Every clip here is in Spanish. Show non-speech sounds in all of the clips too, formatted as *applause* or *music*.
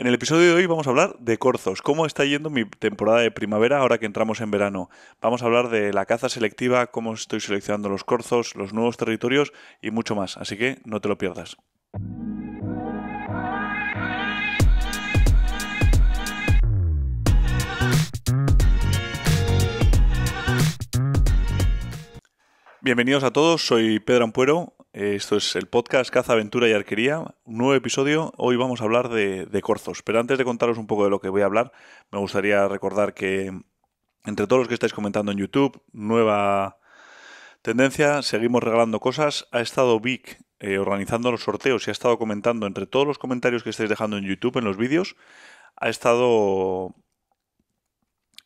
En el episodio de hoy vamos a hablar de corzos. ¿Cómo está yendo mi temporada de primavera ahora que entramos en verano? Vamos a hablar de la caza selectiva, cómo estoy seleccionando los corzos, los nuevos territorios y mucho más. Así que no te lo pierdas. Bienvenidos a todos, soy Pedro Ampuero, esto es el podcast Caza, Aventura y Arquería, un nuevo episodio. Hoy vamos a hablar de, corzos, pero antes de contaros un poco de lo que voy a hablar, me gustaría recordar que entre todos los que estáis comentando en YouTube, nueva tendencia, seguimos regalando cosas. Ha estado Vic eh, organizando los sorteos y ha estado comentando entre todos los comentarios que estáis dejando en YouTube, en los vídeos, ha estado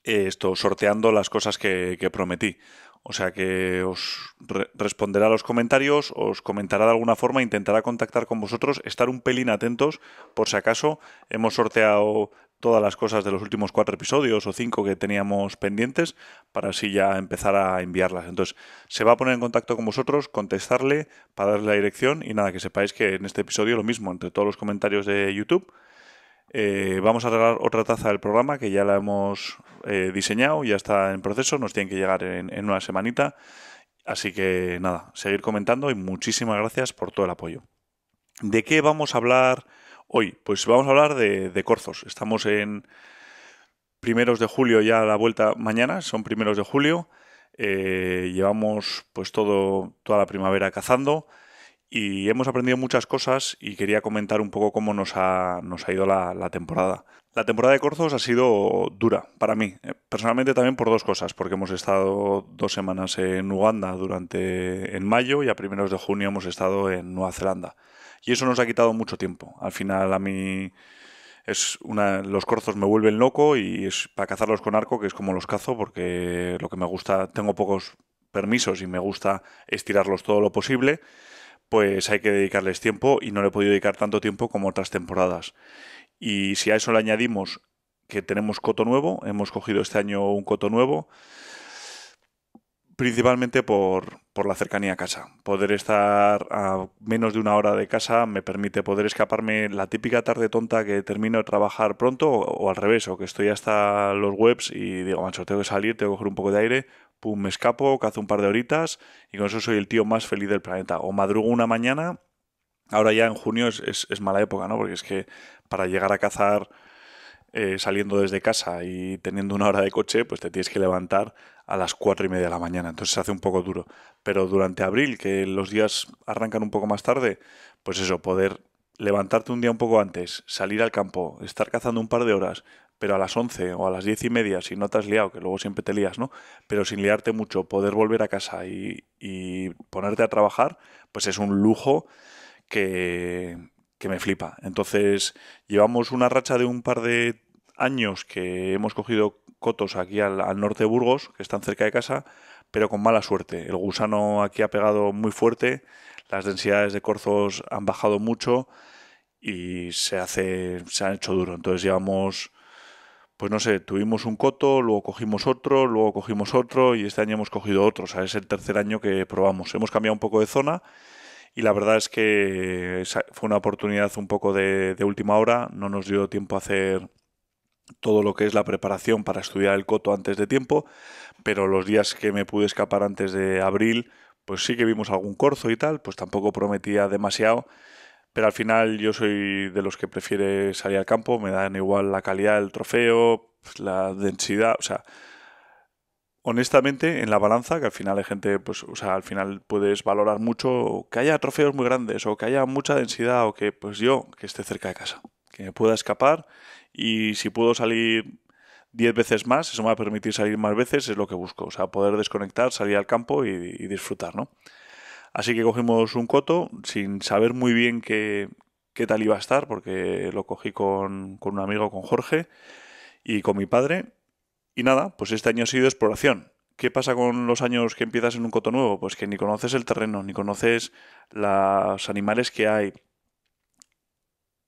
eh, esto, sorteando las cosas que prometí. O sea que os responderá a los comentarios, os comentará de alguna forma, intentará contactar con vosotros, estar un pelín atentos por si acaso hemos sorteado todas las cosas de los últimos cuatro episodios o cinco que teníamos pendientes para así ya empezar a enviarlas. Entonces, se va a poner en contacto con vosotros, contestarle, para darle la dirección y nada, que sepáis que en este episodio lo mismo, entre todos los comentarios de YouTube eh, vamos a regalar otra taza del programa que ya la hemos eh, diseñado, ya está en proceso, nos tiene que llegar en, una semanita. Así que nada, seguir comentando y muchísimas gracias por todo el apoyo. ¿De qué vamos a hablar hoy? Pues vamos a hablar de, corzos. Estamos en primeros de julio ya a la vuelta mañana, son primeros de julio. Eh, llevamos pues todo, toda la primavera cazando y hemos aprendido muchas cosas y quería comentar un poco cómo nos ha, nos ha ido la, temporada. La temporada de Corzos ha sido dura para mí, eh, personalmente también por dos cosas, porque hemos estado dos semanas en Uganda durante en mayo y a primeros de junio hemos estado en Nueva Zelanda. Y eso nos ha quitado mucho tiempo. Al final a mí es una, los corzos me vuelven loco y es para cazarlos con arco que es como los cazo porque lo que me gusta, tengo pocos permisos y me gusta estirarlos todo lo posible pues hay que dedicarles tiempo y no le he podido dedicar tanto tiempo como otras temporadas. Y si a eso le añadimos que tenemos coto nuevo, hemos cogido este año un coto nuevo, principalmente por, la cercanía a casa. Poder estar a menos de una hora de casa me permite poder escaparme la típica tarde tonta que termino de trabajar pronto o, al revés, o que estoy hasta los webs y digo, macho, tengo que salir, tengo que coger un poco de aire, pum, me escapo, cazo un par de horitas y con eso soy el tío más feliz del planeta. O madrugo una mañana, ahora ya en junio es, mala época, ¿no? Porque es que para llegar a cazar eh, saliendo desde casa y teniendo una hora de coche, pues te tienes que levantar a las cuatro y media de la mañana. Entonces se hace un poco duro. Pero durante abril, que los días arrancan un poco más tarde, pues eso, poder levantarte un día un poco antes, salir al campo, estar cazando un par de horas, pero a las 11 o a las 10 y media, si no te has liado, que luego siempre te lías, ¿no? Pero sin liarte mucho, poder volver a casa y, ponerte a trabajar, pues es un lujo que, me flipa. Entonces, llevamos una racha de un par de años que hemos cogido cotos aquí al, norte de Burgos, que están cerca de casa, pero con mala suerte. El gusano aquí ha pegado muy fuerte, las densidades de corzos han bajado mucho y se hace, se han hecho duro. Entonces llevamos pues no sé, tuvimos un coto, luego cogimos otro, luego cogimos otro y este año hemos cogido otro. O sea, es el tercer año que probamos. Hemos cambiado un poco de zona y la verdad es que fue una oportunidad un poco de, última hora. No nos dio tiempo a hacer todo lo que es la preparación para estudiar el coto antes de tiempo, pero los días que me pude escapar antes de abril, pues sí que vimos algún corzo y tal, pues tampoco prometía demasiado pero al final yo soy de los que prefiere salir al campo, me dan igual la calidad del trofeo, la densidad, o sea, honestamente en la balanza, que al final hay gente, pues, o sea, al final puedes valorar mucho que haya trofeos muy grandes o que haya mucha densidad o que, pues yo, que esté cerca de casa, que me pueda escapar y si puedo salir 10 veces más, eso me va a permitir salir más veces, es lo que busco, o sea, poder desconectar, salir al campo y disfrutar, ¿no? Así que cogimos un coto sin saber muy bien qué, tal iba a estar, porque lo cogí con, con un amigo, con Jorge y con mi padre. Y nada, pues este año ha sido exploración. ¿Qué pasa con los años que empiezas en un coto nuevo? Pues que ni conoces el terreno, ni conoces los animales que hay.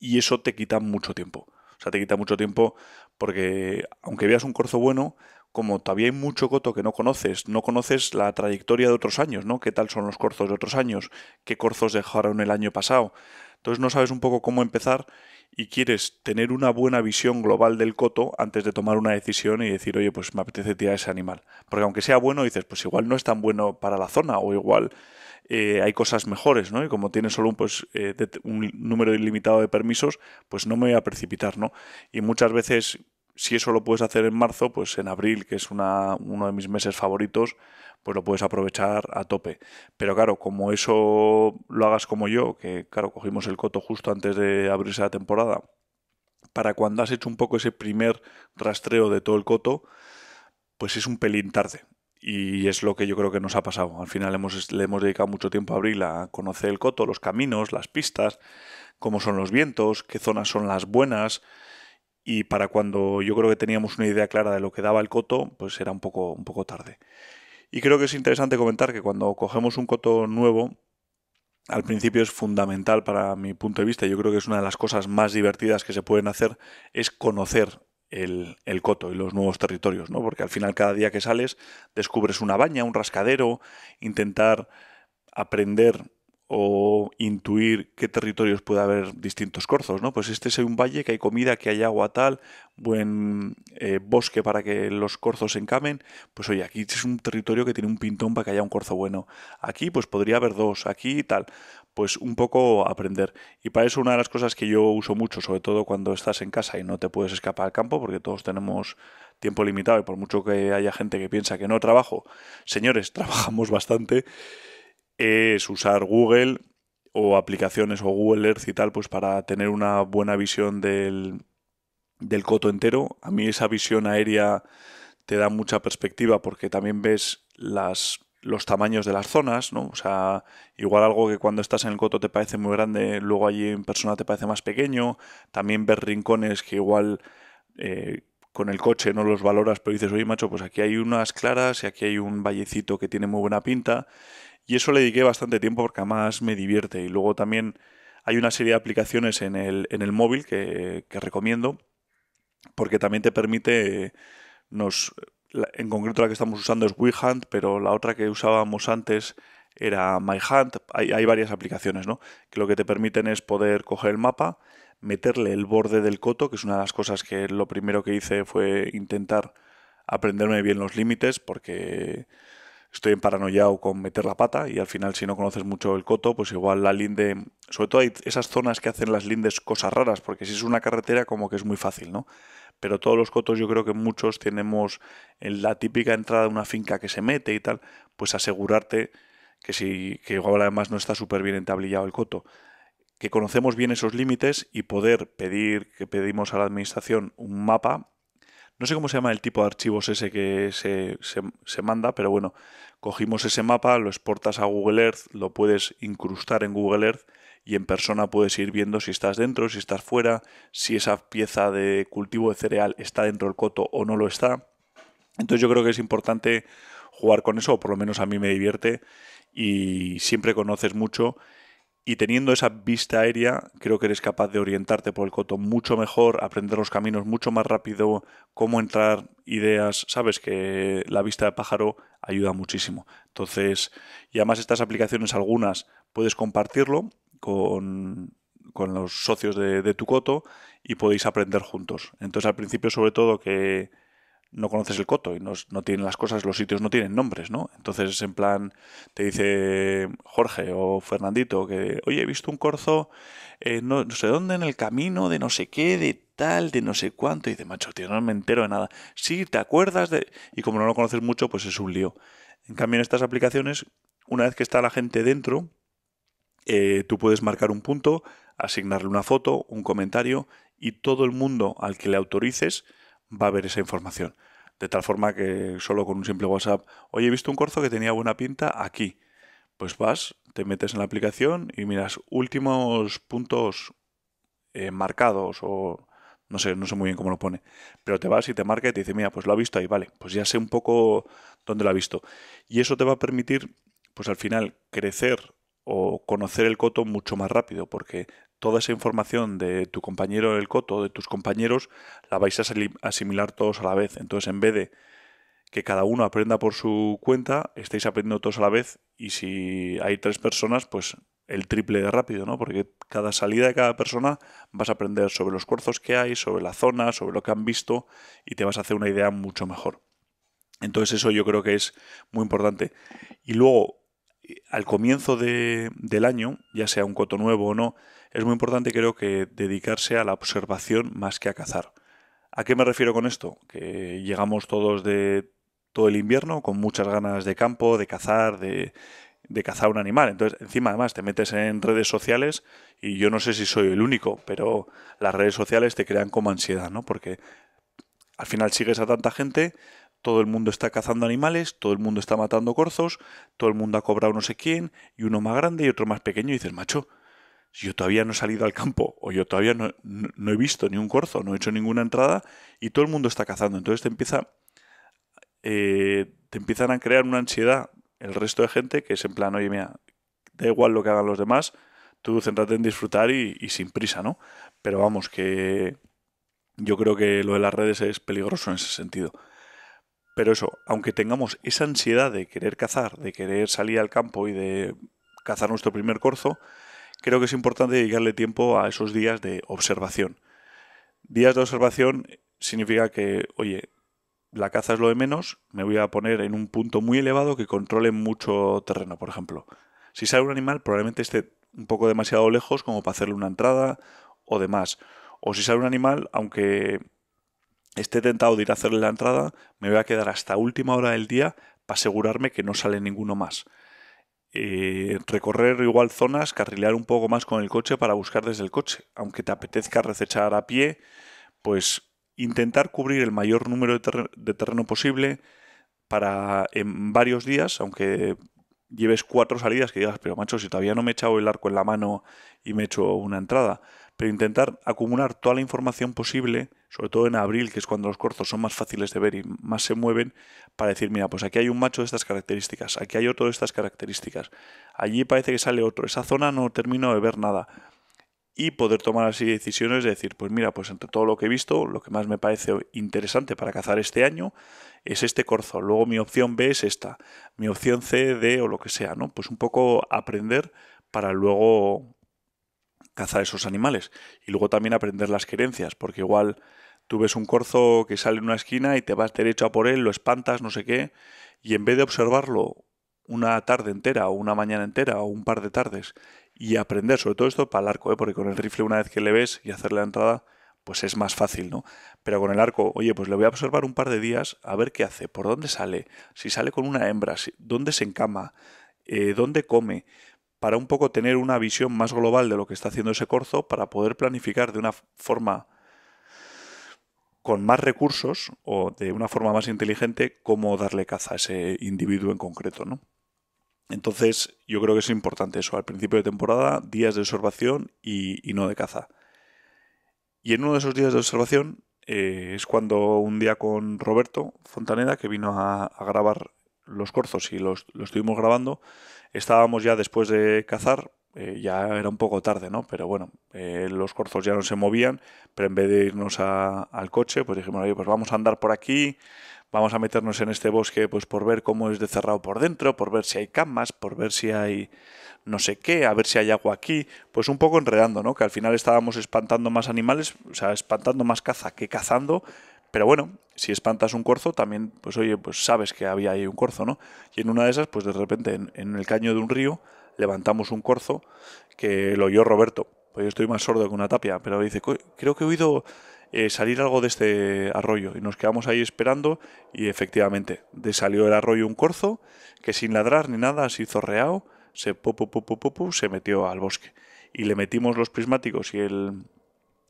Y eso te quita mucho tiempo. O sea, te quita mucho tiempo porque aunque veas un corzo bueno, como todavía hay mucho coto que no conoces, no conoces la trayectoria de otros años, ¿no? ¿Qué tal son los corzos de otros años? ¿Qué corzos dejaron el año pasado? Entonces no sabes un poco cómo empezar y quieres tener una buena visión global del coto antes de tomar una decisión y decir, oye, pues me apetece tirar ese animal. Porque aunque sea bueno, dices, pues igual no es tan bueno para la zona o igual eh, hay cosas mejores, ¿no? Y como tiene solo un, pues, eh, un número ilimitado de permisos, pues no me voy a precipitar, ¿no? Y muchas veces si eso lo puedes hacer en marzo, pues en abril, que es una, uno de mis meses favoritos, pues lo puedes aprovechar a tope. Pero claro, como eso lo hagas como yo, que claro, cogimos el coto justo antes de abrirse la temporada, para cuando has hecho un poco ese primer rastreo de todo el coto, pues es un pelín tarde. Y es lo que yo creo que nos ha pasado. Al final hemos, le hemos dedicado mucho tiempo a Abril a conocer el coto, los caminos, las pistas, cómo son los vientos, qué zonas son las buenas, y para cuando yo creo que teníamos una idea clara de lo que daba el coto, pues era un poco, un poco tarde. Y creo que es interesante comentar que cuando cogemos un coto nuevo, al principio es fundamental para mi punto de vista, yo creo que es una de las cosas más divertidas que se pueden hacer, es conocer el, coto y los nuevos territorios, ¿no? Porque al final cada día que sales descubres una baña, un rascadero, intentar aprender o intuir qué territorios puede haber distintos corzos, ¿no? Pues este es un valle que hay comida, que hay agua tal, buen eh, bosque para que los corzos se encamen, pues oye, aquí es un territorio que tiene un pintón para que haya un corzo bueno. Aquí pues podría haber dos, aquí y tal. Pues un poco aprender. Y para eso una de las cosas que yo uso mucho, sobre todo cuando estás en casa y no te puedes escapar al campo, porque todos tenemos tiempo limitado y por mucho que haya gente que piensa que no trabajo, señores, *laughs* trabajamos bastante es usar Google o aplicaciones o Google Earth y tal, pues para tener una buena visión del, coto entero. A mí esa visión aérea te da mucha perspectiva porque también ves las los tamaños de las zonas, ¿no? O sea, igual algo que cuando estás en el coto te parece muy grande, luego allí en persona te parece más pequeño. También ves rincones que igual eh, con el coche no los valoras, pero dices, oye, macho, pues aquí hay unas claras y aquí hay un vallecito que tiene muy buena pinta. Y eso le dediqué bastante tiempo porque además me divierte. Y luego también hay una serie de aplicaciones en el, en el móvil que, recomiendo porque también te permite nos en concreto la que estamos usando es WeHunt, pero la otra que usábamos antes era MyHunt. Hay, hay varias aplicaciones, ¿no? Que lo que te permiten es poder coger el mapa, meterle el borde del coto, que es una de las cosas que lo primero que hice fue intentar aprenderme bien los límites, porque estoy o con meter la pata y al final si no conoces mucho el coto, pues igual la linde, sobre todo hay esas zonas que hacen las lindes cosas raras, porque si es una carretera como que es muy fácil, ¿no? Pero todos los cotos yo creo que muchos tenemos en la típica entrada de una finca que se mete y tal, pues asegurarte que si que igual además no está súper bien entablillado el coto que conocemos bien esos límites y poder pedir que pedimos a la administración un mapa no sé cómo se llama el tipo de archivos ese que se, manda, pero bueno, cogimos ese mapa, lo exportas a Google Earth, lo puedes incrustar en Google Earth y en persona puedes ir viendo si estás dentro, si estás fuera, si esa pieza de cultivo de cereal está dentro del coto o no lo está. Entonces yo creo que es importante jugar con eso, o por lo menos a mí me divierte y siempre conoces mucho y teniendo esa vista aérea, creo que eres capaz de orientarte por el coto mucho mejor, aprender los caminos mucho más rápido, cómo entrar ideas. Sabes que la vista de pájaro ayuda muchísimo. Entonces, y además estas aplicaciones algunas puedes compartirlo con, con los socios de tu coto y podéis aprender juntos. Entonces, al principio sobre todo que no conoces el coto y no, no, tienen las cosas, los sitios no tienen nombres, ¿no? Entonces, en plan, te dice Jorge o Fernandito que, oye, he visto un corzo eh, no, sé dónde, en el camino de no sé qué, de tal, de no sé cuánto, y de macho, tío, no me entero de nada. Sí, te acuerdas de... Y como no lo conoces mucho, pues es un lío. En cambio, en estas aplicaciones, una vez que está la gente dentro, eh, tú puedes marcar un punto, asignarle una foto, un comentario, y todo el mundo al que le autorices va a ver esa información. De tal forma que solo con un simple WhatsApp, oye, he visto un corzo que tenía buena pinta aquí. Pues vas, te metes en la aplicación y miras últimos puntos eh, marcados o no sé, no sé muy bien cómo lo pone. Pero te vas y te marca y te dice, mira, pues lo ha visto ahí, vale, pues ya sé un poco dónde lo ha visto. Y eso te va a permitir, pues al final, crecer o conocer el coto mucho más rápido, porque toda esa información de tu compañero del coto, de tus compañeros, la vais a asimilar todos a la vez. Entonces, en vez de que cada uno aprenda por su cuenta, estáis aprendiendo todos a la vez y si hay tres personas, pues el triple de rápido, ¿no? Porque cada salida de cada persona vas a aprender sobre los cuerzos que hay, sobre la zona, sobre lo que han visto y te vas a hacer una idea mucho mejor. Entonces eso yo creo que es muy importante. Y luego, eh, al comienzo del año, ya sea un coto nuevo o no, es muy importante creo que dedicarse a la observación más que a cazar. ¿A qué me refiero con esto? Que llegamos todos de todo el invierno con muchas ganas de campo, de cazar, de, cazar un animal. Entonces, encima además te metes en redes sociales y yo no sé si soy el único, pero las redes sociales te crean como ansiedad, ¿no? Porque al final sigues a tanta gente, todo el mundo está cazando animales, todo el mundo está matando corzos, todo el mundo ha cobrado no sé quién, y uno más grande y otro más pequeño, y dices, macho, yo todavía no he salido al campo o yo todavía no, he visto ni un corzo, no he hecho ninguna entrada y todo el mundo está cazando. Entonces te, empieza, eh, te empiezan a crear una ansiedad el resto de gente que es en plan, oye, mira, da igual lo que hagan los demás, tú céntrate en disfrutar y, y sin prisa, ¿no? Pero vamos, que yo creo que lo de las redes es peligroso en ese sentido. Pero eso, aunque tengamos esa ansiedad de querer cazar, de querer salir al campo y de cazar nuestro primer corzo, creo que es importante dedicarle tiempo a esos días de observación. Días de observación significa que, oye, la caza es lo de menos, me voy a poner en un punto muy elevado que controle mucho terreno, por ejemplo. Si sale un animal, probablemente esté un poco demasiado lejos como para hacerle una entrada o demás. O si sale un animal, aunque esté tentado de ir a hacerle la entrada, me voy a quedar hasta última hora del día para asegurarme que no sale ninguno más. Eh, recorrer igual zonas, carrilear un poco más con el coche para buscar desde el coche. Aunque te apetezca recechar a pie, pues intentar cubrir el mayor número de, de terreno posible para en varios días, aunque lleves cuatro salidas que digas, pero macho, si todavía no me he echado el arco en la mano y me he hecho una entrada, pero intentar acumular toda la información posible, sobre todo en abril, que es cuando los corzos son más fáciles de ver y más se mueven, para decir, mira, pues aquí hay un macho de estas características, aquí hay otro de estas características, allí parece que sale otro, esa zona no termino de ver nada. Y poder tomar así decisiones de decir, pues mira, pues entre todo lo que he visto, lo que más me parece interesante para cazar este año es este corzo. Luego mi opción B es esta, mi opción C, D o lo que sea, ¿no? Pues un poco aprender para luego cazar esos animales. Y luego también aprender las querencias, porque igual tú ves un corzo que sale en una esquina y te vas derecho a por él, lo espantas, no sé qué, y en vez de observarlo una tarde entera o una mañana entera o un par de tardes y aprender sobre todo esto para el arco, ¿eh? porque con el rifle una vez que le ves y hacerle la entrada, pues es más fácil, ¿no? Pero con el arco, oye, pues le voy a observar un par de días a ver qué hace, por dónde sale, si sale con una hembra, dónde se encama, eh, dónde come para un poco tener una visión más global de lo que está haciendo ese corzo, para poder planificar de una forma con más recursos o de una forma más inteligente cómo darle caza a ese individuo en concreto, Entonces, yo creo que es importante eso, al principio de temporada, días de observación y, no de caza. Y en uno de esos días de observación eh, es cuando un día con Roberto Fontaneda, que vino a, grabar los corzos y los estuvimos grabando, Estábamos ya después de cazar, eh, ya era un poco tarde, ¿no? Pero bueno, eh, los corzos ya no se movían, pero en vez de irnos al coche, pues dijimos, oye, pues vamos a andar por aquí, vamos a meternos en este bosque, pues por ver cómo es de cerrado por dentro, por ver si hay camas, por ver si hay no sé qué, a ver si hay agua aquí, pues un poco enredando, ¿no? Que al final estábamos espantando más animales, o sea, espantando más caza que cazando, pero bueno, si espantas un corzo, también, pues oye, pues sabes que había ahí un corzo, ¿no? Y en una de esas, pues de repente, en, el caño de un río, levantamos un corzo que lo oyó Roberto. Pues yo estoy más sordo que una tapia, pero dice, creo que he oído eh, salir algo de este arroyo. Y nos quedamos ahí esperando y efectivamente, de salió del arroyo un corzo que sin ladrar ni nada, así zorreado, se, popo pu, se metió al bosque. Y le metimos los prismáticos y el,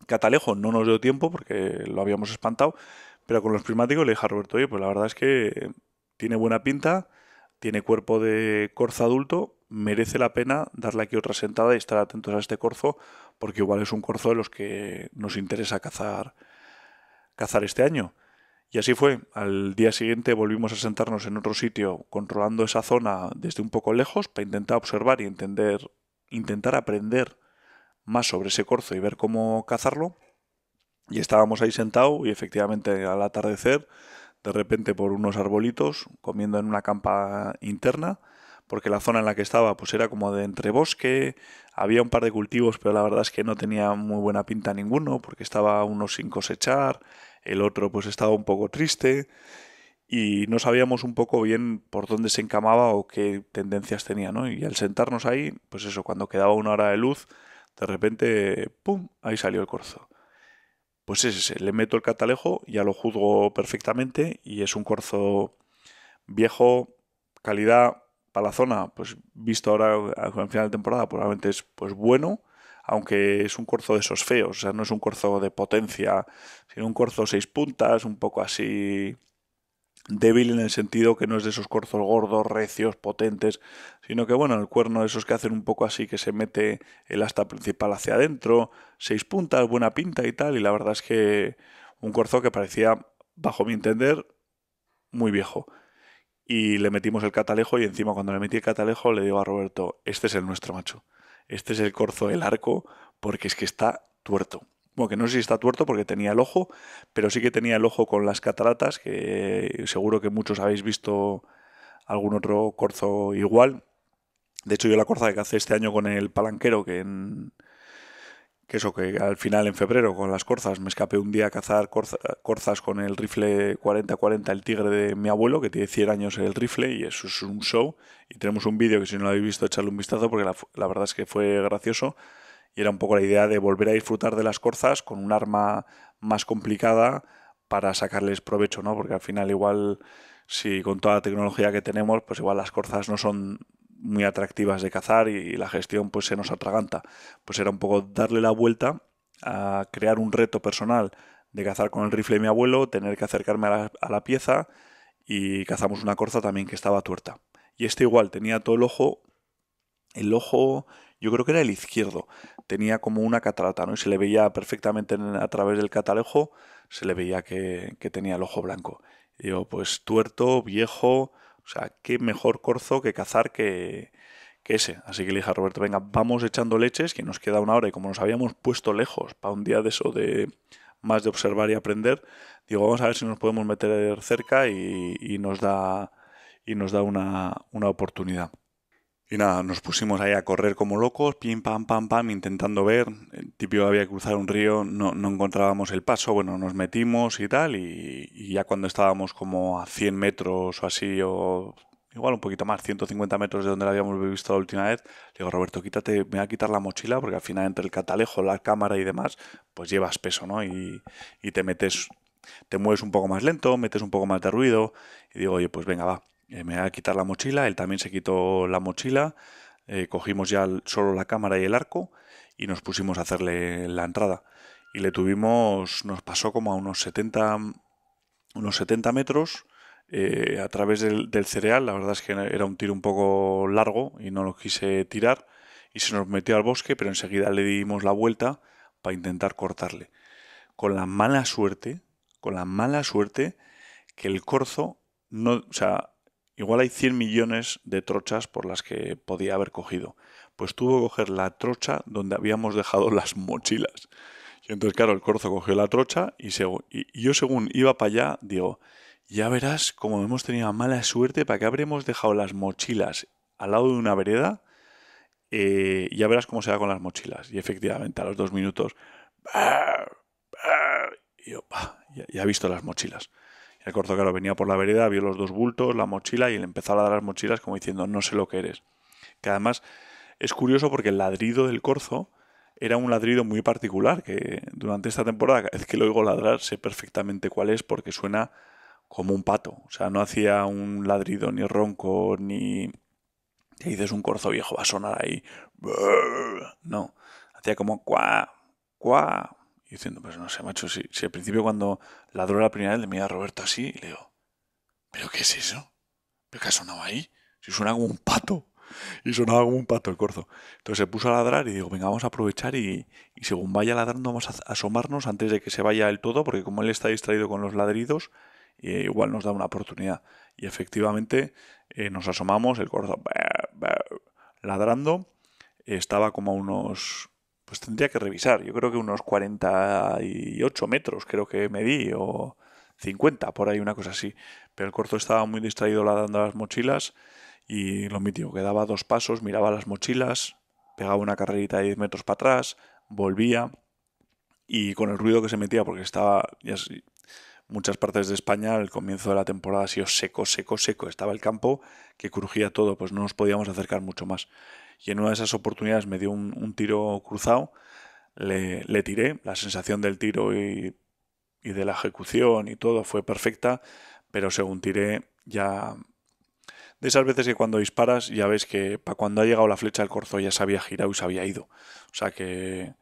Catalejo no nos dio tiempo porque lo habíamos espantado, pero con los prismáticos le dije a Roberto, oye, pues la verdad es que tiene buena pinta, tiene cuerpo de corzo adulto, merece la pena darle aquí otra sentada y estar atentos a este corzo, porque igual es un corzo de los que nos interesa cazar, cazar este año. Y así fue. Al día siguiente volvimos a sentarnos en otro sitio, controlando esa zona desde un poco lejos, para intentar observar y entender, intentar aprender más sobre ese corzo y ver cómo cazarlo. Y estábamos ahí sentados y efectivamente al atardecer, de repente por unos arbolitos, comiendo en una campa interna, porque la zona en la que estaba pues era como de entre bosque... había un par de cultivos, pero la verdad es que no tenía muy buena pinta ninguno, porque estaba uno sin cosechar, el otro pues estaba un poco triste y no sabíamos un poco bien por dónde se encamaba o qué tendencias tenía, ¿no? Y al sentarnos ahí, pues eso, cuando quedaba una hora de luz, de repente, ¡pum!, ahí salió el corzo. Pues es ese, le meto el catalejo, ya lo juzgo perfectamente y es un corzo viejo, calidad para la zona, pues visto ahora al final de temporada, probablemente es pues bueno, aunque es un corzo de esos feos, o sea, no es un corzo de potencia, sino un corzo seis puntas, un poco así débil en el sentido que no es de esos corzos gordos, recios, potentes, sino que bueno, el cuerno de esos que hacen un poco así que se mete el asta principal hacia adentro, seis puntas, buena pinta y tal, y la verdad es que un corzo que parecía, bajo mi entender, muy viejo. Y le metimos el catalejo y encima cuando le metí el catalejo le digo a Roberto, este es el nuestro macho, este es el corzo del arco porque es que está tuerto bueno, que no sé si está tuerto porque tenía el ojo, pero sí que tenía el ojo con las cataratas, que seguro que muchos habéis visto algún otro corzo igual. De hecho, yo la corza que hace este año con el palanquero, que en, que eso, que al final en febrero con las corzas me escapé un día a cazar corzas con el rifle 40-40, el tigre de mi abuelo, que tiene 100 años el rifle, y eso es un show. Y tenemos un vídeo que si no lo habéis visto, echadle un vistazo, porque la verdad es que fue gracioso. Y era un poco la idea de volver a disfrutar de las corzas con un arma más complicada para sacarles provecho, ¿no? Porque al final igual, si con toda la tecnología que tenemos, pues igual las corzas no son muy atractivas de cazar y la gestión pues se nos atraganta. Pues era un poco darle la vuelta a crear un reto personal de cazar con el rifle de mi abuelo, tener que acercarme a la, a la pieza y cazamos una corza también que estaba tuerta. Y este igual tenía todo el ojo, el ojo yo creo que era el izquierdo, tenía como una catarata, ¿no? Y se le veía perfectamente a través del catalejo, se le veía que, tenía el ojo blanco. Y digo, pues tuerto, viejo, o sea, qué mejor corzo que cazar que, ese. Así que le dije a Roberto, venga, vamos echando leches, que nos queda una hora. Y como nos habíamos puesto lejos para un día de eso de más de observar y aprender, digo, vamos a ver si nos podemos meter cerca y, nos da, y nos da una, una oportunidad. Y nada, nos pusimos ahí a correr como locos, pim, pam, pam, pam, intentando ver. El típico había que cruzar un río, no, encontrábamos el paso, bueno, nos metimos y tal. Y, ya cuando estábamos como a 100 metros o así, o igual un poquito más, 150 metros de donde la habíamos visto la última vez, le digo, Roberto, quítate, me voy a quitar la mochila, porque al final entre el catalejo, la cámara y demás, pues llevas peso, ¿no? Y, y te metes, te mueves un poco más lento, metes un poco más de ruido. Y digo, oye, pues venga, va eh, me va a quitar la mochila, él también se quitó la mochila, eh, cogimos ya solo la cámara y el arco y nos pusimos a hacerle la entrada. Y le tuvimos, nos pasó como a unos 70, unos 70 metros eh, a través del, del, cereal. La verdad es que era un tiro un poco largo y no lo quise tirar. Y se nos metió al bosque, pero enseguida le dimos la vuelta para intentar cortarle. Con la mala suerte, con la mala suerte que el corzo no, o sea, Igual hay 100 millones de trochas por las que podía haber cogido. Pues tuvo que coger la trocha donde habíamos dejado las mochilas. Y entonces, claro, el corzo cogió la trocha y, yo según iba para allá, digo, ya verás como hemos tenido mala suerte para que habremos dejado las mochilas al lado de una vereda. Eh, ya verás cómo se da con las mochilas. Y efectivamente, a los dos minutos, ya he visto las mochilas. El corzo lo venía por la vereda, vio los dos bultos, la mochila y le empezó a ladrar las mochilas como diciendo no sé lo que eres. Que además es curioso porque el ladrido del corzo era un ladrido muy particular que durante esta temporada, cada vez que lo oigo ladrar, sé perfectamente cuál es porque suena como un pato. O sea, no hacía un ladrido ni ronco ni... Te dices un corzo viejo, va a sonar ahí. No, hacía como cuá, cuá, diciendo, pues no sé, macho, si, si al principio cuando ladró la primera vez le mira a Roberto así y le digo, ¿pero qué es eso? ¿Pero qué ha sonado ahí? Si suena como un pato. Y sonaba como un pato el corzo. Entonces se puso a ladrar y digo, venga, vamos a aprovechar y, según vaya ladrando vamos a asomarnos antes de que se vaya el todo, porque como él está distraído con los ladridos, eh, igual nos da una oportunidad. Y efectivamente eh, nos asomamos, el corzo ladrando, estaba como a unos pues tendría que revisar. Yo creo que unos 48 metros, creo que medí, o 50, por ahí, una cosa así. Pero el corto estaba muy distraído ladrando las mochilas y lo metió, que daba dos pasos, miraba las mochilas, pegaba una carrerita de 10 metros para atrás, volvía y con el ruido que se metía, porque estaba, ya muchas partes de España, el comienzo de la temporada ha sido seco, seco, seco. Estaba el campo que crujía todo, pues no nos podíamos acercar mucho más y en una de esas oportunidades me dio un, tiro cruzado, le, tiré, la sensación del tiro y, de la ejecución y todo fue perfecta, pero según tiré ya... De esas veces que cuando disparas ya ves que para cuando ha llegado la flecha el corzo ya se había girado y se había ido. O sea que,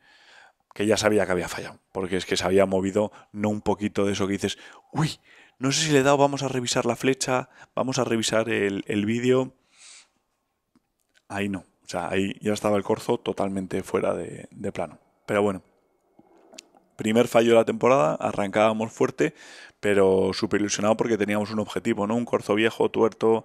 ya sabía que había fallado, porque es que se había movido no un poquito de eso que dices, uy, no sé si le he dado, vamos a revisar la flecha, vamos a revisar el, el vídeo. Ahí no, o sea, ahí ya estaba el Corzo totalmente fuera de, plano. Pero bueno, primer fallo de la temporada, arrancábamos fuerte, pero súper ilusionado porque teníamos un objetivo, ¿no? Un corzo viejo, tuerto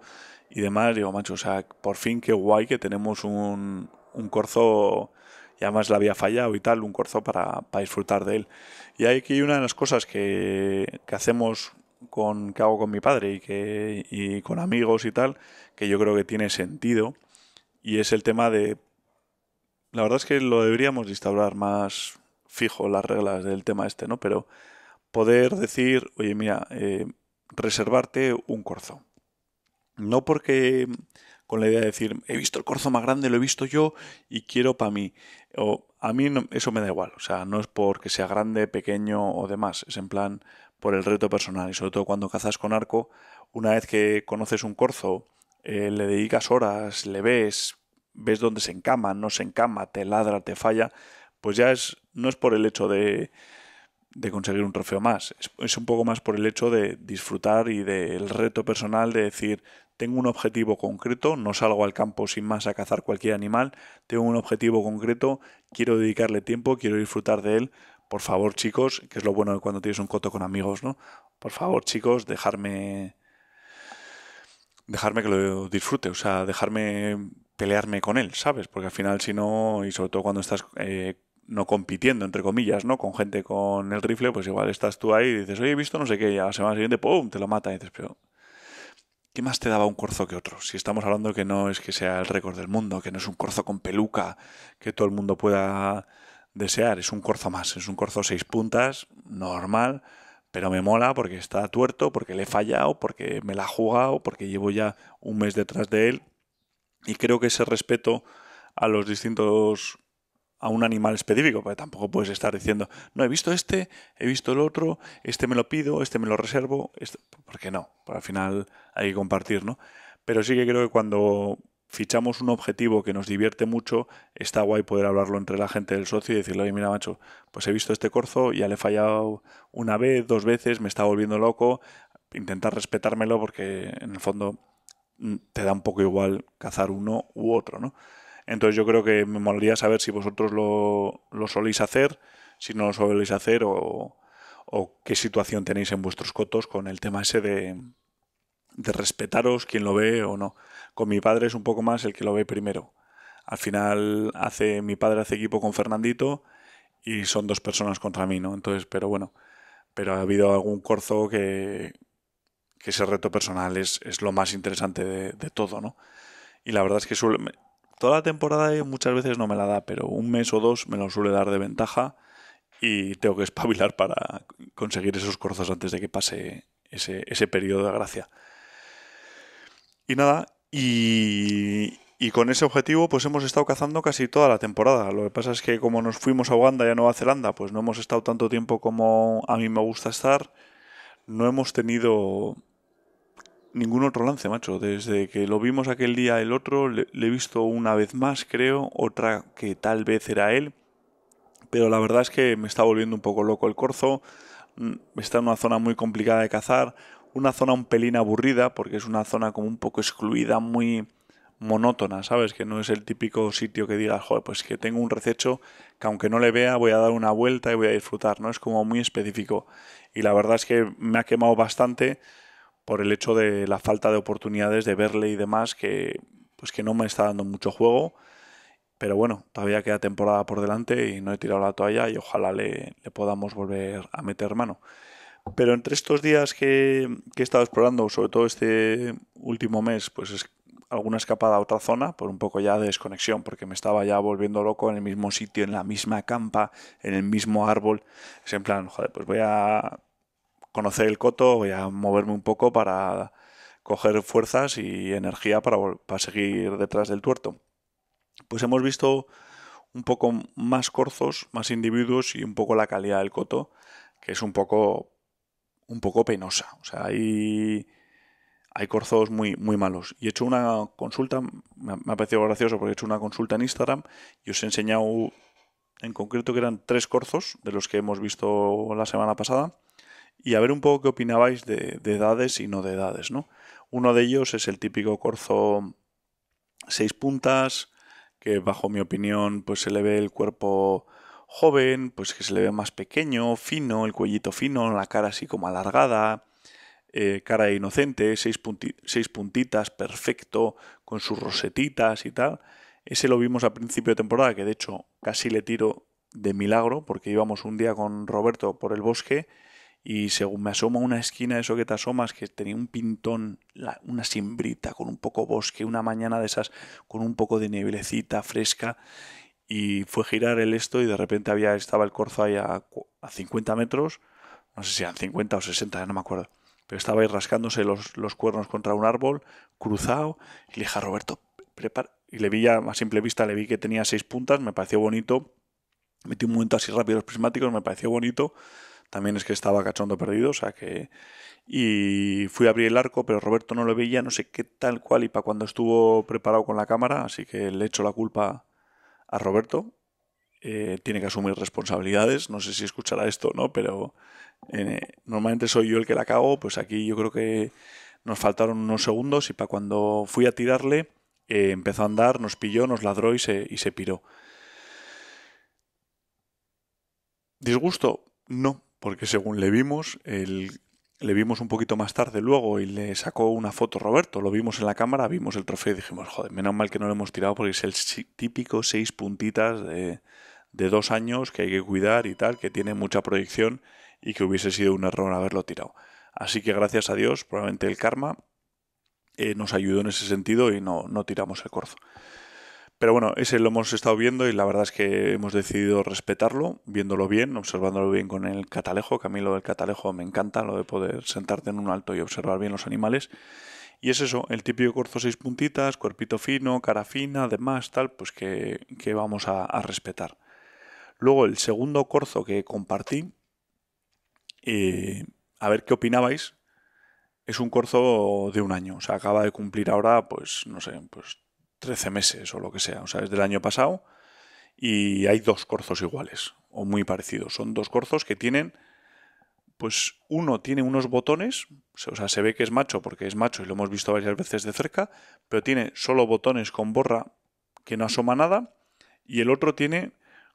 y demás. Digo, macho, o sea, por fin qué guay que tenemos un, corzo, ya más la había fallado y tal, un corzo para, disfrutar de él. Y hay aquí una de las cosas que, hacemos con que hago con mi padre y que y con amigos y tal, que yo creo que tiene sentido y es el tema de... La verdad es que lo deberíamos instaurar más fijo las reglas del tema este, ¿no? Pero poder decir, oye, mira, eh, reservarte un corzo. No porque con la idea de decir, he visto el corzo más grande, lo he visto yo y quiero para mí. O a mí eso me da igual, o sea, no es porque sea grande, pequeño o demás, es en plan por el reto personal y sobre todo cuando cazas con arco, una vez que conoces un corzo eh, le dedicas horas, le ves, ves dónde se encama, no se encama, te ladra, te falla, pues ya es, no es por el hecho de, de conseguir un trofeo más, es, un poco más por el hecho de disfrutar y del reto personal de decir, tengo un objetivo concreto, no salgo al campo sin más a cazar cualquier animal, tengo un objetivo concreto, quiero dedicarle tiempo, quiero disfrutar de él, por favor chicos, que es lo bueno de cuando tienes un coto con amigos, ¿no? Por favor chicos, dejarme dejarme que lo disfrute, o sea, dejarme pelearme con él, ¿sabes? Porque al final si no, y sobre todo cuando estás eh, no compitiendo, entre comillas, ¿no? Con gente con el rifle, pues igual estás tú ahí y dices, oye, he visto no sé qué, y a la semana siguiente, ¡pum!, te lo mata y dices, pero... ¿Qué más te daba un corzo que otro? Si estamos hablando que no es que sea el récord del mundo, que no es un corzo con peluca, que todo el mundo pueda desear, es un corzo más, es un corzo seis puntas, normal, pero me mola porque está tuerto, porque le he fallado, porque me la ha jugado, porque llevo ya un mes detrás de él. Y creo que ese respeto a los distintos a un animal específico, porque tampoco puedes estar diciendo, no, he visto este, he visto el otro, este me lo pido, este me lo reservo, este... porque no, al final hay que compartir, ¿no? Pero sí que creo que cuando fichamos un objetivo que nos divierte mucho, está guay poder hablarlo entre la gente del socio y decirle, oye, mira, macho, pues he visto este corzo, ya le he fallado una vez, dos veces, me está volviendo loco, intentar respetármelo porque en el fondo mm, te da un poco igual cazar uno u otro, ¿no? Entonces yo creo que me molaría saber si vosotros lo, lo soléis hacer, si no lo soléis hacer o, o qué situación tenéis en vuestros cotos con el tema ese de, de respetaros quien lo ve o no. Con mi padre es un poco más el que lo ve primero. Al final hace mi padre hace equipo con Fernandito y son dos personas contra mí, ¿no? Entonces, pero bueno, pero ha habido algún corzo que, que ese reto personal es, lo más interesante de, todo, ¿no? Y la verdad es que suele, toda la temporada muchas veces no me la da, pero un mes o dos me lo suele dar de ventaja y tengo que espabilar para conseguir esos corzos antes de que pase ese, ese periodo de gracia. Y nada, y, con ese objetivo pues hemos estado cazando casi toda la temporada. Lo que pasa es que como nos fuimos a Uganda y a Nueva Zelanda, pues no hemos estado tanto tiempo como a mí me gusta estar. No hemos tenido ningún otro lance, macho. Desde que lo vimos aquel día el otro, le, le he visto una vez más, creo, otra que tal vez era él. Pero la verdad es que me está volviendo un poco loco el corzo. Mm, está en una zona muy complicada de cazar una zona un pelín aburrida, porque es una zona como un poco excluida, muy monótona, ¿sabes? Que no es el típico sitio que digas, joder, pues que tengo un rececho que aunque no le vea voy a dar una vuelta y voy a disfrutar, ¿no? Es como muy específico. Y la verdad es que me ha quemado bastante por el hecho de la falta de oportunidades de verle y demás, que pues que no me está dando mucho juego. Pero bueno, todavía queda temporada por delante y no he tirado la toalla y ojalá le podamos volver a meter mano. Pero entre estos días que, he estado explorando, sobre todo este último mes, pues es alguna escapada a otra zona por un poco ya de desconexión, porque me estaba ya volviendo loco en el mismo sitio, en la misma campa, en el mismo árbol. Es en plan, joder, pues voy a conocer el coto, voy a moverme un poco para coger fuerzas y energía para, para seguir detrás del tuerto. Pues hemos visto un poco más corzos, más individuos y un poco la calidad del coto, que es un poco un poco penosa. O sea, hay, hay corzos muy, muy malos. Y he hecho una consulta, me ha, parecido gracioso porque he hecho una consulta en Instagram y os he enseñado en concreto que eran tres corzos de los que hemos visto la semana pasada y a ver un poco qué opinabais de, edades y no de edades, ¿no? Uno de ellos es el típico corzo seis puntas, que bajo mi opinión pues se le ve el cuerpo joven, pues que se le ve más pequeño, fino, el cuellito fino, la cara así como alargada, eh, cara inocente, seis, puntitas, perfecto, con sus rosetitas y tal. Ese lo vimos a principio de temporada, que de hecho casi le tiro de milagro, porque íbamos un día con Roberto por el bosque y según me asoma una esquina, eso que te asomas, que tenía un pintón, una simbrita con un poco bosque, una mañana de esas con un poco de nieblecita fresca, y fue girar el esto y de repente había, estaba el corzo ahí a, 50 metros, no sé si eran 50 o 60, no me acuerdo, pero estaba ahí rascándose los, cuernos contra un árbol, cruzado, y le dije a Roberto, prepara, y le vi ya a simple vista, le vi que tenía seis puntas, me pareció bonito, metí un momento así rápido los prismáticos, me pareció bonito, también es que estaba cachondo perdido, o sea que... Y fui a abrir el arco, pero Roberto no lo veía, no sé qué tal cual, y para cuando estuvo preparado con la cámara, así que le echo la culpa a Roberto. Eh, tiene que asumir responsabilidades. No sé si escuchará esto, ¿no? Pero eh, normalmente soy yo el que la cago. Pues aquí yo creo que nos faltaron unos segundos y para cuando fui a tirarle eh, empezó a andar, nos pilló, nos ladró y se, y se piró. ¿Disgusto? No, porque según le vimos, el, le vimos un poquito más tarde luego y le sacó una foto Roberto, lo vimos en la cámara, vimos el trofeo y dijimos, joder, menos mal que no lo hemos tirado porque es el típico seis puntitas de, dos años que hay que cuidar y tal, que tiene mucha proyección y que hubiese sido un error haberlo tirado. Así que gracias a Dios, probablemente el karma eh, nos ayudó en ese sentido y no, no tiramos el corzo. Pero bueno, ese lo hemos estado viendo y la verdad es que hemos decidido respetarlo, viéndolo bien, observándolo bien con el catalejo, que a mí lo del catalejo me encanta, lo de poder sentarte en un alto y observar bien los animales. Y es eso, el típico corzo seis puntitas, cuerpito fino, cara fina, además, tal, pues que, vamos a, respetar. Luego el segundo corzo que compartí, eh, a ver qué opinabais, es un corzo de un año, o sea, acaba de cumplir ahora, pues no sé, pues 13 meses o lo que sea, o sea, es del año pasado, y hay dos corzos iguales o muy parecidos. Son dos corzos que tienen, pues uno tiene unos botones, o sea, se ve que es macho porque es macho y lo hemos visto varias veces de cerca, pero tiene solo botones con borra que no asoma nada, y el otro tiene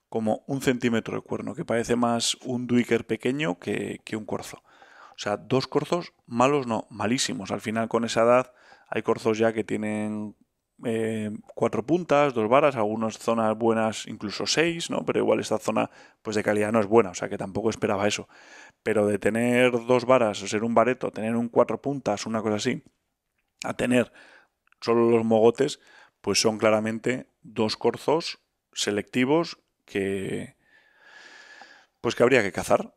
como un centímetro de cuerno, que parece más un duiker pequeño que, que un corzo. O sea, dos corzos malos no, malísimos. Al final con esa edad hay corzos ya que tienen eh, cuatro puntas, dos varas, algunas zonas buenas, incluso seis, ¿no? Pero igual esta zona pues de calidad no es buena, o sea que tampoco esperaba eso. Pero de tener dos varas, o ser un bareto, tener un cuatro puntas, una cosa así, a tener solo los mogotes, pues son claramente dos corzos selectivos que pues que habría que cazar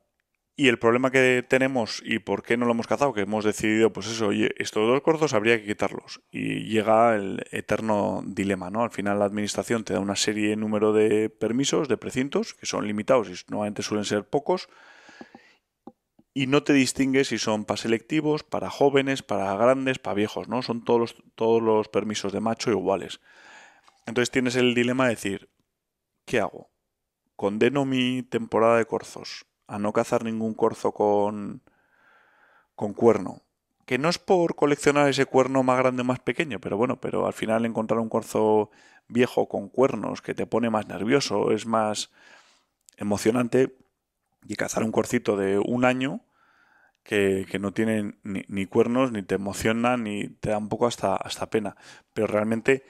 y el problema que tenemos y por qué no lo hemos cazado, que hemos decidido, pues eso, estos dos corzos habría que quitarlos. Y llega el eterno dilema, ¿no? Al final la administración te da una serie, número de permisos, de precintos, que son limitados y normalmente suelen ser pocos, y no te distingues si son para selectivos, para jóvenes, para grandes, para viejos, ¿no? Son todos los, todos los permisos de macho iguales. Entonces tienes el dilema de decir, ¿qué hago? ¿Condeno mi temporada de corzos a no cazar ningún corzo con, con cuerno. Que no es por coleccionar ese cuerno más grande o más pequeño, pero bueno, pero al final encontrar un corzo viejo con cuernos que te pone más nervioso, es más emocionante y cazar un corcito de un año que, no tiene ni, cuernos, ni te emociona, ni te da un poco hasta, hasta pena. Pero realmente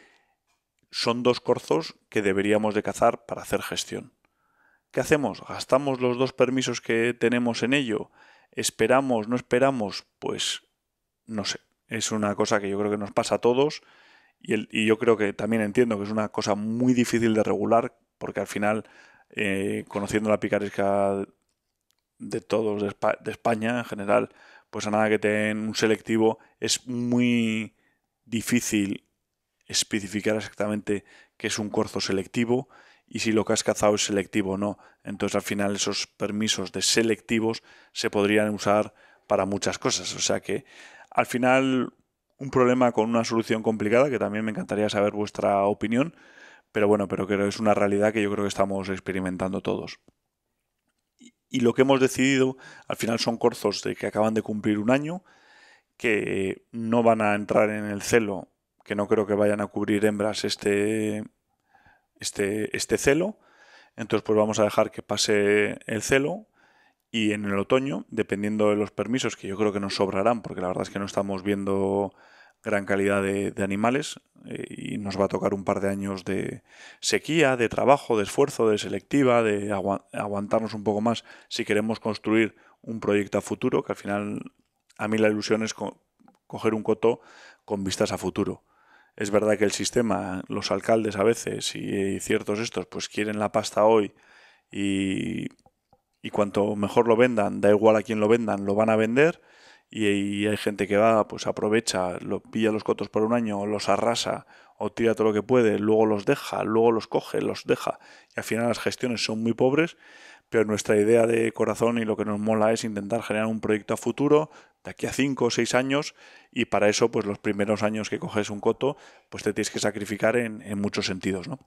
son dos corzos que deberíamos de cazar para hacer gestión. ¿Qué hacemos? ¿Gastamos los dos permisos que tenemos en ello? ¿Esperamos? ¿No esperamos? Pues no sé. Es una cosa que yo creo que nos pasa a todos y, yo creo que también entiendo que es una cosa muy difícil de regular porque al final, eh, conociendo la picaresca de todos de, España en general, pues a nada que tenga un selectivo es muy difícil especificar exactamente qué es un corzo selectivo y si lo que has cazado es selectivo o no. Entonces al final esos permisos de selectivos se podrían usar para muchas cosas. O sea que al final un problema con una solución complicada, que también me encantaría saber vuestra opinión, pero bueno, pero creo que es una realidad que yo creo que estamos experimentando todos. Y lo que hemos decidido al final son corzos de que acaban de cumplir un año, que no van a entrar en el celo, que no creo que vayan a cubrir hembras este, este, este celo. Entonces, pues vamos a dejar que pase el celo y en el otoño, dependiendo de los permisos, que yo creo que nos sobrarán, porque la verdad es que no estamos viendo gran calidad de, animales eh, y nos va a tocar un par de años de sequía, de trabajo, de esfuerzo, de selectiva, de aguantarnos un poco más si queremos construir un proyecto a futuro, que al final a mí la ilusión es coger un coto con vistas a futuro. Es verdad que el sistema, los alcaldes a veces y ciertos estos, pues quieren la pasta hoy y, cuanto mejor lo vendan, da igual a quién lo vendan, lo van a vender y, hay gente que va, pues aprovecha, lo, pilla los cotos por un año, los arrasa o tira todo lo que puede, luego los deja, luego los coge, los deja y al final las gestiones son muy pobres, pero nuestra idea de corazón y lo que nos mola es intentar generar un proyecto a futuro de aquí a cinco o seis años y para eso pues los primeros años que coges un coto pues te tienes que sacrificar en, muchos sentidos, ¿no?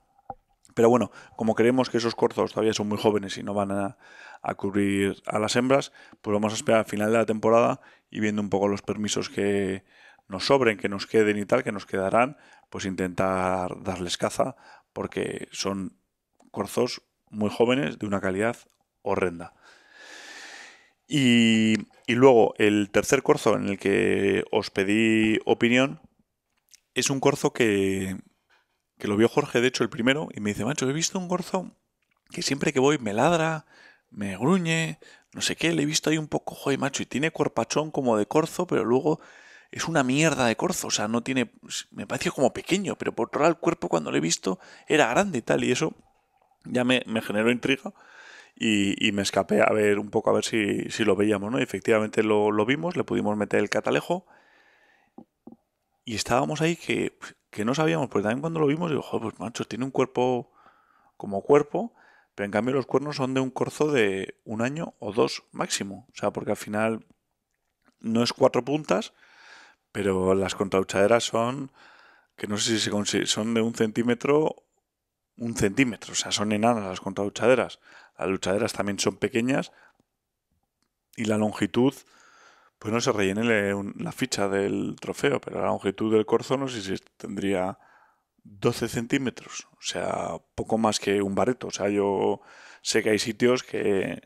Pero bueno, como creemos que esos corzos todavía son muy jóvenes y no van a, a, cubrir a las hembras, pues vamos a esperar al final de la temporada y viendo un poco los permisos que nos sobren, que nos queden y tal, que nos quedarán, pues intentar darles caza porque son corzos muy jóvenes de una calidad horrenda. Y, y luego, el tercer corzo en el que os pedí opinión es un corzo que, que lo vio Jorge, de hecho, el primero, y me dice, macho, he visto un corzo que siempre que voy me ladra, me gruñe, no sé qué, le he visto ahí un poco, joder, macho, y tiene corpachón como de corzo, pero luego es una mierda de corzo, o sea, no tiene, me pareció como pequeño, pero por otro lado el cuerpo cuando lo he visto era grande y tal, y eso ya me, generó intriga y, me escapé a ver un poco a ver si, lo veíamos, ¿no? Y efectivamente lo, vimos, le pudimos meter el catalejo y estábamos ahí que, no sabíamos, porque también cuando lo vimos digo, joder, pues macho, tiene un cuerpo como cuerpo, pero en cambio los cuernos son de un corzo de un año o dos máximo, o sea, porque al final no es cuatro puntas, pero las contrauchaderas son que no sé si se son de un centímetro un centímetro, o sea, son enanas las contraduchaderas. Las luchaderas también son pequeñas y la longitud, pues no se rellene la ficha del trofeo, pero la longitud del corzo no sé si tendría 12 centímetros, o sea, poco más que un bareto. O sea, yo sé que hay sitios que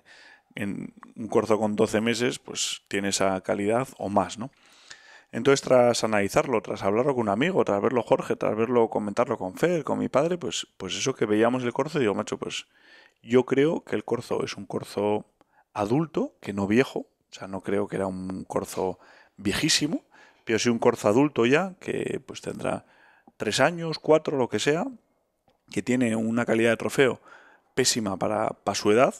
en un corzo con 12 meses, pues tiene esa calidad o más, ¿no? Entonces, tras analizarlo, tras hablarlo con un amigo, tras verlo Jorge, tras verlo comentarlo con Fer, con mi padre, pues, pues eso que veíamos el corzo, digo, macho, pues yo creo que el corzo es un corzo adulto, que no viejo, o sea, no creo que era un corzo viejísimo, pero sí un corzo adulto ya, que pues tendrá tres años, cuatro, lo que sea, que tiene una calidad de trofeo pésima para, para su edad,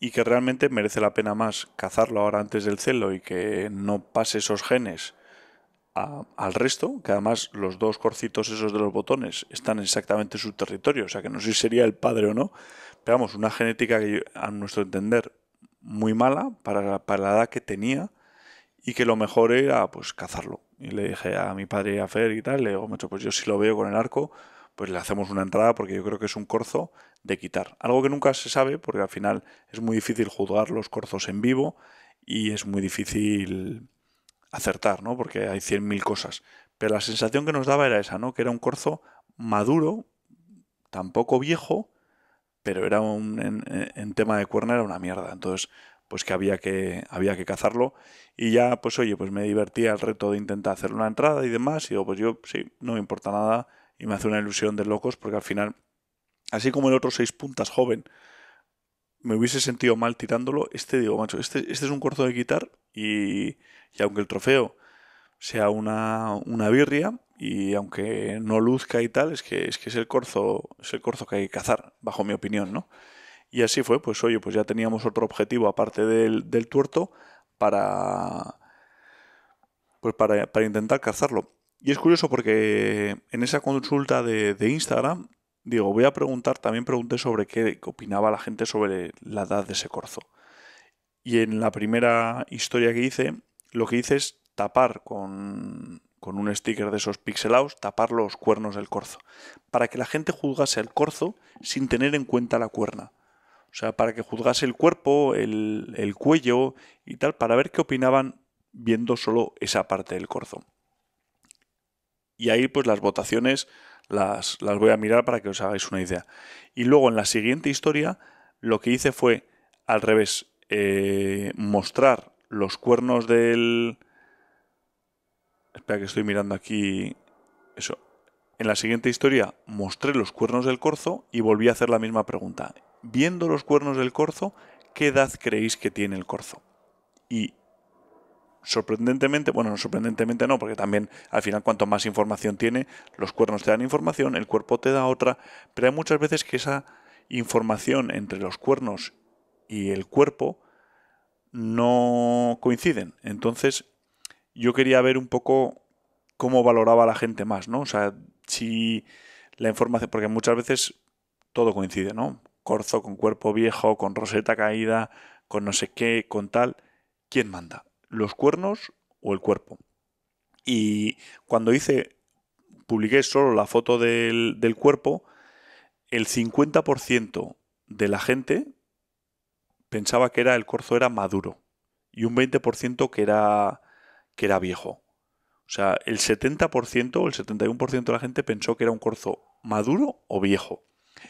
y que realmente merece la pena más cazarlo ahora antes del celo y que no pase esos genes al resto, que además los dos corcitos esos de los botones están exactamente en su territorio, o sea que no sé si sería el padre o no, pero vamos, una genética que a nuestro entender muy mala para, la edad que tenía y que lo mejor era pues cazarlo. Y le dije a mi padre y a Fer y tal, le digo, pues yo si lo veo con el arco, pues le hacemos una entrada porque yo creo que es un corzo de quitar. Algo que nunca se sabe porque al final es muy difícil juzgar los corzos en vivo y es muy difícil acertar, ¿no? Porque hay 100.000 cosas. Pero la sensación que nos daba era esa, ¿no? Que era un corzo maduro, tampoco viejo, pero era un, en, tema de cuerna era una mierda. Entonces, pues que había, que había que cazarlo. Y ya, pues oye, pues me divertía el reto de intentar hacer una entrada y demás. Y digo, pues yo, sí, no me importa nada. Y me hace una ilusión de locos porque al final, así como el otro seis puntas joven, me hubiese sentido mal tirándolo, este digo, macho, este, este es un corzo de quitar y, y aunque el trofeo sea una, una, birria y aunque no luzca y tal, es que, es que es el corzo, es el corzo que hay que cazar, bajo mi opinión, ¿no? Y así fue, pues oye, pues ya teníamos otro objetivo aparte del, del tuerto para, pues para, para intentar cazarlo. Y es curioso porque en esa consulta de, de Instagram digo, voy a preguntar, también pregunté sobre qué opinaba la gente sobre la edad de ese corzo. Y en la primera historia que hice, lo que hice es tapar con, un sticker de esos pixelados, tapar los cuernos del corzo, para que la gente juzgase el corzo sin tener en cuenta la cuerna. O sea, para que juzgase el cuerpo, el, el cuello y tal, para ver qué opinaban viendo solo esa parte del corzo. Y ahí pues las votaciones las, voy a mirar para que os hagáis una idea. Y luego en la siguiente historia lo que hice fue al revés, eh, mostrar los cuernos del... Espera que estoy mirando aquí eso. En la siguiente historia mostré los cuernos del corzo y volví a hacer la misma pregunta. Viendo los cuernos del corzo, ¿qué edad creéis que tiene el corzo? Y sorprendentemente, bueno, no sorprendentemente no, porque también al final cuanto más información tiene, los cuernos te dan información, el cuerpo te da otra, pero hay muchas veces que esa información entre los cuernos y el cuerpo no coinciden. Entonces, yo quería ver un poco cómo valoraba la gente más, ¿no? O sea, si la información, porque muchas veces todo coincide, ¿no? Corzo con cuerpo viejo, con roseta caída, con no sé qué, con tal, ¿quién manda? los cuernos o el cuerpo. Y cuando hice, publiqué solo la foto del, cuerpo, el 50% de la gente pensaba que era el corzo era maduro y un 20% que era, que era viejo. O sea, el 70% o el 71% de la gente pensó que era un corzo maduro o viejo.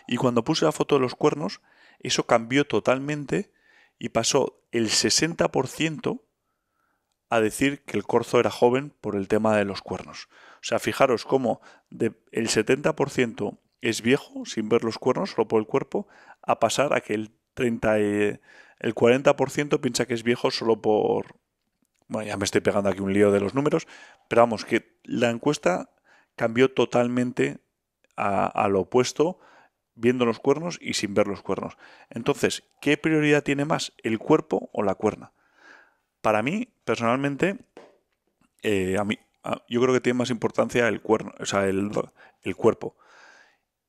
Y cuando puse la foto de los cuernos, eso cambió totalmente y pasó el 60% a decir que el corzo era joven por el tema de los cuernos. O sea, fijaros cómo de el 70% es viejo sin ver los cuernos, solo por el cuerpo, a pasar a que el, 30 eh, el 40% piensa que es viejo solo por... Bueno, ya me estoy pegando aquí un lío de los números, pero vamos, que la encuesta cambió totalmente a lo opuesto, viendo los cuernos y sin ver los cuernos. Entonces, ¿qué prioridad tiene más, el cuerpo o la cuerna? Para mí, personalmente, eh, a mí, yo creo que tiene más importancia el, cuerno, el, el cuerpo.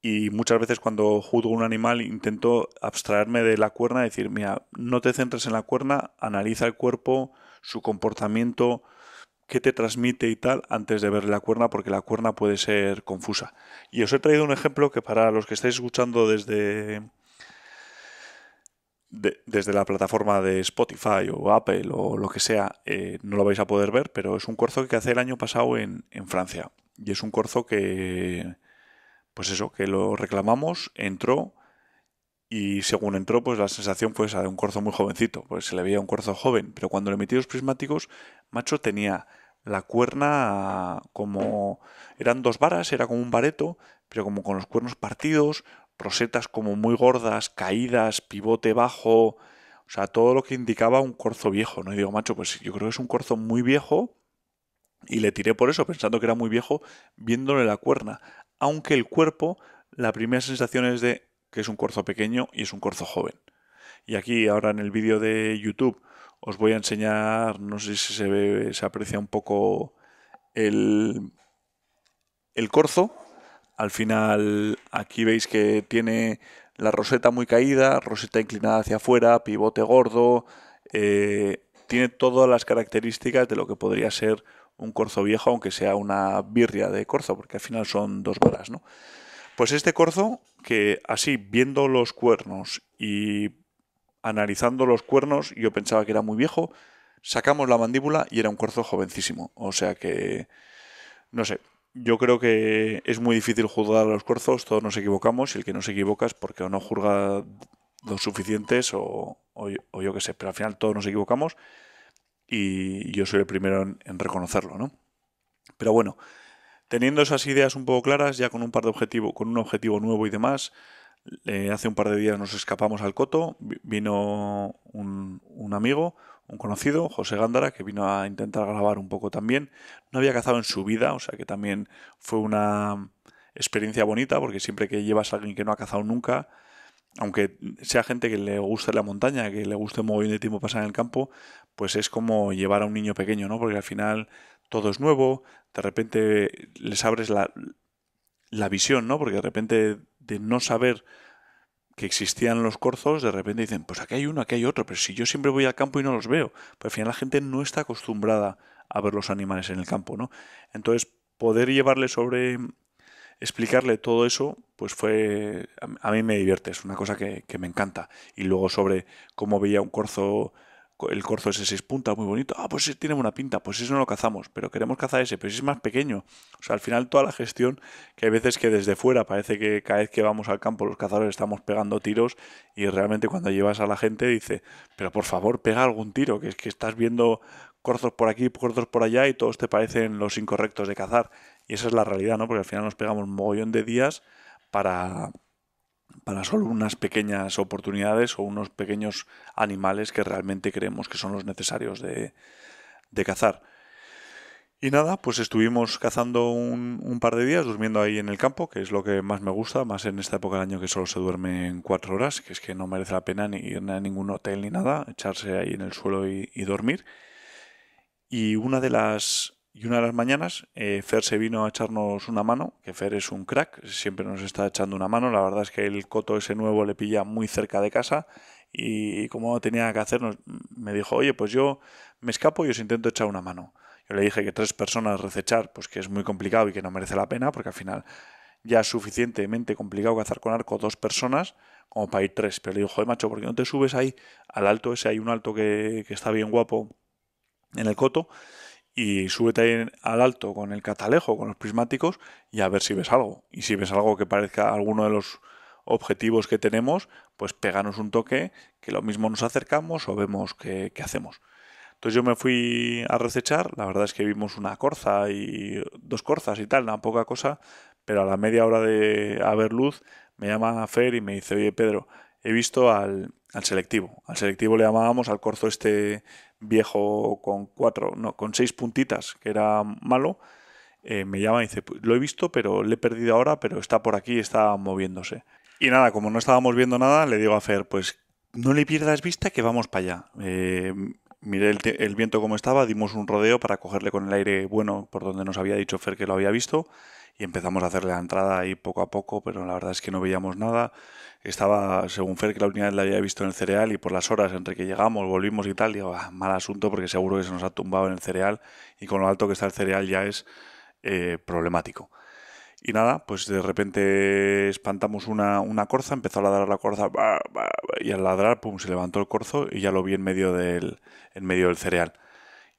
Y muchas veces cuando juzgo un animal intento abstraerme de la cuerna y decir, mira, no te centres en la cuerna, analiza el cuerpo, su comportamiento, qué te transmite y tal antes de ver la cuerna, porque la cuerna puede ser confusa. Y os he traído un ejemplo que para los que estáis escuchando desde desde la plataforma de Spotify o Apple o lo que sea, eh, no lo vais a poder ver, pero es un corzo que hace el año pasado en, en Francia. Y es un corzo que, pues eso, que lo reclamamos, entró y según entró, pues la sensación fue esa de un corzo muy jovencito, pues se le veía un corzo joven, pero cuando le metí los prismáticos, macho tenía la cuerna como... eran dos varas, era como un bareto, pero como con los cuernos partidos, rosetas como muy gordas, caídas, pivote bajo, o sea, todo lo que indicaba un corzo viejo, ¿no? digo, macho, pues yo creo que es un corzo muy viejo y le tiré por eso, pensando que era muy viejo, viéndole la cuerna. Aunque el cuerpo, la primera sensación es de que es un corzo pequeño y es un corzo joven. Y aquí, ahora en el vídeo de YouTube, os voy a enseñar, no sé si se, ve, se aprecia un poco el, el corzo, al final aquí veis que tiene la roseta muy caída, roseta inclinada hacia afuera, pivote gordo, eh, tiene todas las características de lo que podría ser un corzo viejo, aunque sea una birria de corzo, porque al final son dos varas, ¿no? Pues este corzo, que así, viendo los cuernos y analizando los cuernos, yo pensaba que era muy viejo, sacamos la mandíbula y era un corzo jovencísimo. O sea que, no sé, yo creo que es muy difícil juzgar a los corzos, todos nos equivocamos y el que no se equivoca es porque o no juzga lo suficientes o, yo qué sé, pero al final todos nos equivocamos y yo soy el primero en, reconocerlo, ¿no? Pero bueno, teniendo esas ideas un poco claras, ya con un par de objetivos, con un objetivo nuevo y demás, eh, hace un par de días nos escapamos al coto, vino un amigo, un conocido, José Gándara, que vino a intentar grabar un poco también. No había cazado en su vida, o sea que también fue una experiencia bonita, porque siempre que llevas a alguien que no ha cazado nunca, aunque sea gente que le guste la montaña, que le guste un de tiempo pasar en el campo, pues es como llevar a un niño pequeño, ¿no? Porque al final todo es nuevo, de repente les abres la, la visión, ¿no? Porque de repente de no saber que existían los corzos, de repente dicen, pues aquí hay uno, aquí hay otro, pero si yo siempre voy al campo y no los veo, pues al final la gente no está acostumbrada a ver los animales en el campo, ¿no? Entonces, poder llevarle sobre, explicarle todo eso, pues fue, a, mí me divierte, es una cosa que, que me encanta. Y luego sobre cómo veía un corzo el corzo ese seis punta, muy bonito. Ah, pues tiene buena pinta, pues eso no lo cazamos, pero queremos cazar ese, pero ese es más pequeño. O sea, al final toda la gestión, que hay veces que desde fuera parece que cada vez que vamos al campo los cazadores estamos pegando tiros y realmente cuando llevas a la gente dice, pero por favor pega algún tiro, que es que estás viendo corzos por aquí, corzos por allá y todos te parecen los incorrectos de cazar. Y esa es la realidad, ¿no? Porque al final nos pegamos un mogollón de días para para solo unas pequeñas oportunidades o unos pequeños animales que realmente creemos que son los necesarios de, cazar. Y nada, pues estuvimos cazando un, par de días, durmiendo ahí en el campo, que es lo que más me gusta, más en esta época del año que solo se duerme en cuatro horas, que es que no merece la pena ni ir a ningún hotel ni nada, echarse ahí en el suelo y dormir. Y una de las y una de las mañanas, eh, Fer se vino a echarnos una mano, que Fer es un crack, siempre nos está echando una mano. La verdad es que el coto ese nuevo le pilla muy cerca de casa y, como tenía que hacernos, me dijo, oye, pues yo me escapo y os intento echar una mano. Yo le dije que tres personas recechar, pues que es muy complicado y que no merece la pena, porque al final ya es suficientemente complicado cazar con arco dos personas como para ir tres. Pero le dijo: joder, macho, ¿por qué no te subes ahí al alto ese? Hay un alto que está bien guapo en el coto y súbete al alto con el catalejo, con los prismáticos y a ver si ves algo. Y si ves algo que parezca alguno de los objetivos que tenemos, pues péganos un toque, que lo mismo nos acercamos o vemos qué, hacemos. Entonces yo me fui a recechar, la verdad es que vimos una corza y dos corzas y tal, nada, poca cosa, pero a la media hora de haber luz me llama Fer y me dice, oye Pedro, he visto al, al selectivo. Al selectivo le llamábamos al corzo este viejo con cuatro, no, con seis puntitas, que era malo, eh, me llama y dice, pues, lo he visto, pero le he perdido ahora, pero está por aquí, está moviéndose. Y nada, como no estábamos viendo nada, le digo a Fer, pues no le pierdas vista que vamos para allá. Eh, miré el, el, viento como estaba, dimos un rodeo para cogerle con el aire bueno por donde nos había dicho Fer que lo había visto y empezamos a hacerle la entrada ahí poco a poco, pero la verdad es que no veíamos nada estaba, según Fer, que la unidad la había visto en el cereal y por las horas entre que llegamos, volvimos y tal, digo, ah, mal asunto porque seguro que se nos ha tumbado en el cereal y con lo alto que está el cereal ya es eh, problemático. Y nada, pues de repente espantamos una, corza, empezó a ladrar la corza y al ladrar, pum, se levantó el corzo y ya lo vi en medio en medio del cereal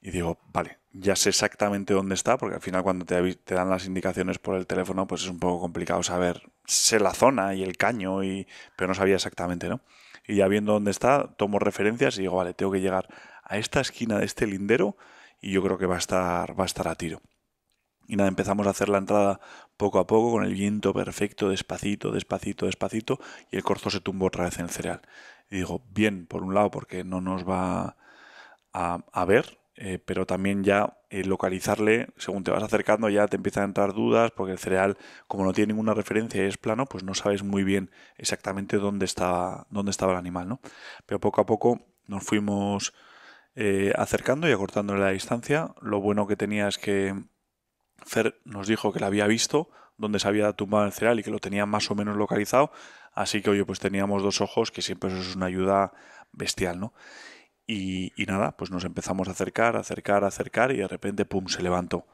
y digo, vale, ya sé exactamente dónde está, porque al final cuando te, dan las indicaciones por el teléfono, pues es un poco complicado saber, sé la zona y el caño, y, pero no sabía exactamente, ¿no? Y ya viendo dónde está, tomo referencias y digo, vale, tengo que llegar a esta esquina de este lindero y yo creo que va a estar, va a, estar a tiro. Y nada, empezamos a hacer la entrada poco a poco con el viento perfecto, despacito, despacito, despacito, y el corzo se tumbó otra vez en el cereal. Y digo, bien, por un lado, porque no nos va a, a ver, eh, pero también ya eh, localizarle, según te vas acercando ya te empiezan a entrar dudas, porque el cereal, como no tiene ninguna referencia y es plano, pues no sabes muy bien exactamente dónde estaba, dónde estaba el animal, ¿no? Pero poco a poco nos fuimos eh, acercando y acortándole la distancia. Lo bueno que tenía es que Fer nos dijo que la había visto, donde se había tumbado el cereal y que lo tenía más o menos localizado, así que oye, pues teníamos dos ojos, que siempre eso es una ayuda bestial, ¿no? Y, nada, pues nos empezamos a acercar, acercar, a acercar y de repente, ¡pum!, se levantó.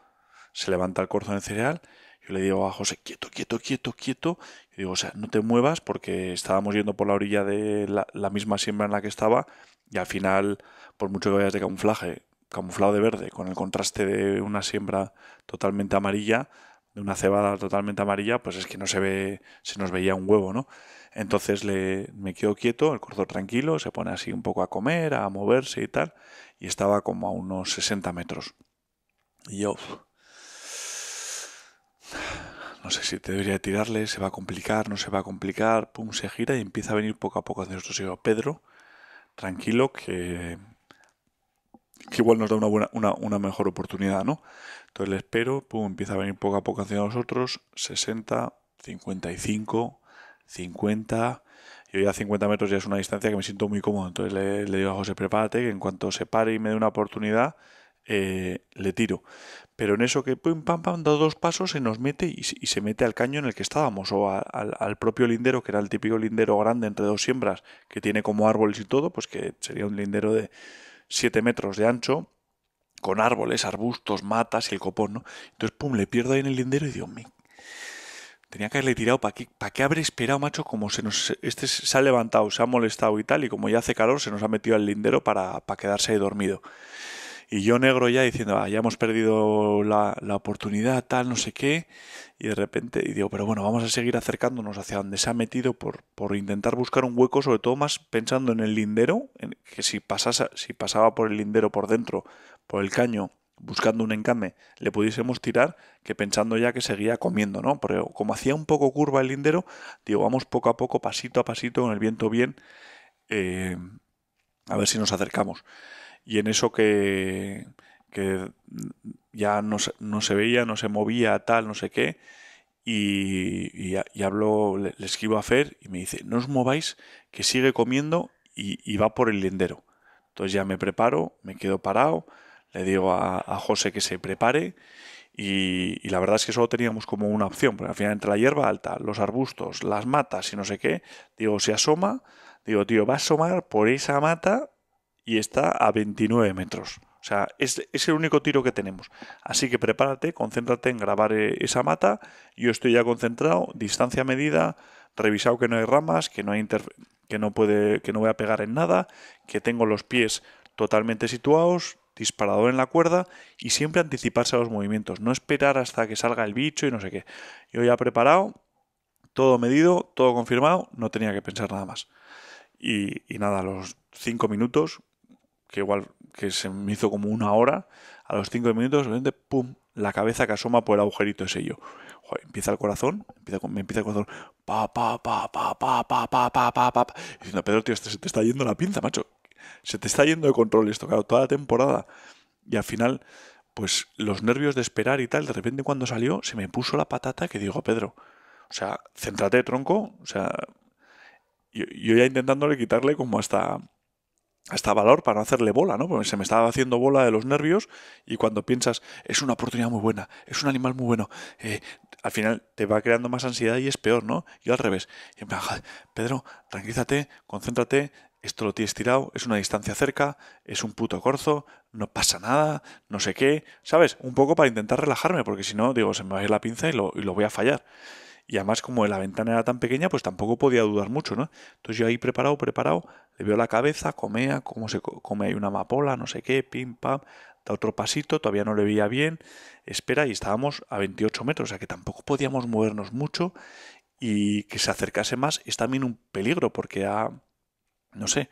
Se levanta el corzo del cereal. Yo le digo a José, quieto, quieto, quieto, quieto. Y digo, o sea, no te muevas porque estábamos yendo por la orilla de la, la misma siembra en la que estaba y al final, por mucho que vayas de camuflaje, camuflado de verde, con el contraste de una siembra totalmente amarilla, de una cebada totalmente amarilla, pues es que no se ve, se nos veía un huevo, ¿no? Entonces le, me quedo quieto, el corzo tranquilo, se pone así un poco a comer, a moverse y tal, y estaba como a unos 60 metros. Y yo, no sé si te debería tirarle, se va a complicar, no se va a complicar, pum, se gira y empieza a venir poco a poco hacia nosotros. Y Pedro, tranquilo, que, que igual nos da una, buena, una, una mejor oportunidad, ¿no? Entonces le espero, pum, empieza a venir poco a poco hacia nosotros, 60, 55, 50. Yo ya a 50 metros ya es una distancia que me siento muy cómodo. Entonces le, digo a José, prepárate, que en cuanto se pare y me dé una oportunidad, eh, le tiro. Pero en eso que pum, pam, pam, da dos pasos, se nos mete y, se mete al caño en el que estábamos, o al, propio lindero, que era el típico lindero grande entre dos siembras, que tiene como árboles y todo, pues que sería un lindero de 7 metros de ancho, con árboles, arbustos, matas y el copón, ¿no? Entonces, pum, le pierdo ahí en el lindero y digo, me Tenía que haberle tirado, ¿para qué, ¿para qué haber esperado, macho? Como se nos, este se ha levantado, se ha molestado y tal, y como ya hace calor, se nos ha metido al lindero para, quedarse ahí dormido. Y yo negro ya diciendo, ah, ya hemos perdido la, oportunidad, tal, no sé qué. Y de repente, y digo, pero bueno, vamos a seguir acercándonos hacia donde se ha metido por, por intentar buscar un hueco, sobre todo más pensando en el lindero, que si, si pasaba por el lindero por dentro, por el caño, buscando un encame, le pudiésemos tirar que pensando ya que seguía comiendo, ¿no? Pero como hacía un poco curva el lindero, digo, vamos poco a poco, pasito a pasito, con el viento bien, eh, a ver si nos acercamos. Y en eso que, ya no, se veía, no se movía, tal, no sé qué, y, hablo, le, escribo a Fer y me dice, no os mováis, que sigue comiendo y, y va por el lindero. Entonces ya me preparo, me quedo parado, le digo a, a José que se prepare y, la verdad es que solo teníamos como una opción, porque al final entre la hierba alta, los arbustos, las matas y no sé qué, digo, se asoma, digo, tío, va a asomar por esa mata y está a 29 metros. O sea, es, el único tiro que tenemos. Así que prepárate, concéntrate en grabar eh, esa mata. Yo estoy ya concentrado, distancia medida, revisado que no hay ramas, que no hay que no puede, que no voy a pegar en nada, que tengo los pies totalmente situados, disparador en la cuerda y siempre anticiparse a los movimientos, no esperar hasta que salga el bicho y no sé qué. Yo ya preparado, todo medido, todo confirmado, no tenía que pensar nada más. Y, nada, a los cinco minutos, que igual que se me hizo como una hora, a los cinco minutos, repente, pum, la cabeza que asoma por el agujerito ese yo. empieza el corazón, empieza, me empieza el corazón, pa, pa, pa, pa, pa, pa, pa, pa, diciendo, Pedro, tío, se te está yendo la pinza, macho, se te está yendo de control esto, claro, toda la temporada. Y al final, pues los nervios de esperar y tal, de repente cuando salió, se me puso la patata que digo, Pedro, o sea, céntrate, tronco, o sea, yo, ya intentándole quitarle como hasta hasta valor para no hacerle bola, ¿no? Porque se me estaba haciendo bola de los nervios y cuando piensas, es una oportunidad muy buena, es un animal muy bueno, eh, al final te va creando más ansiedad y es peor, ¿no? Yo al revés. Y me Pedro, tranquilízate, concéntrate, esto lo tienes tirado, es una distancia cerca, es un puto corzo, no pasa nada, no sé qué, ¿sabes? Un poco para intentar relajarme, porque si no, digo, se me va a ir la pinza y lo, voy a fallar. Y además, como la ventana era tan pequeña, pues tampoco podía dudar mucho, ¿no? Entonces yo ahí preparado, preparado, le veo la cabeza, comea, como se come ahí una amapola, no sé qué, pim, pam, da otro pasito, todavía no le veía bien, espera, y estábamos a 28 metros, o sea que tampoco podíamos movernos mucho y que se acercase más es también un peligro, porque a no sé,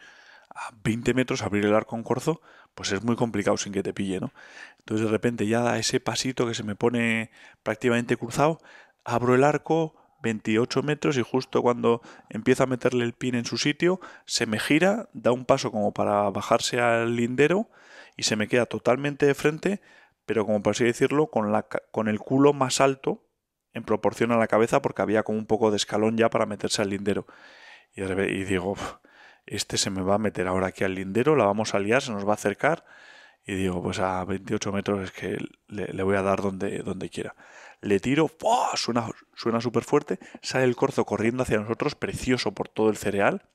a 20 metros abrir el arco en corzo, pues es muy complicado sin que te pille, ¿no? Entonces de repente ya da ese pasito que se me pone prácticamente cruzado, abro el arco 28 metros y justo cuando empieza a meterle el pin en su sitio, se me gira, da un paso como para bajarse al lindero y se me queda totalmente de frente, pero como por así decirlo, con, la, con el culo más alto en proporción a la cabeza porque había como un poco de escalón ya para meterse al lindero. Y, y digo, este se me va a meter ahora aquí al lindero, la vamos a liar, se nos va a acercar y digo, pues a 28 metros es que le, voy a dar donde, donde quiera. Le tiro, suena súper fuerte, sale el corzo corriendo hacia nosotros, precioso por todo el cereal,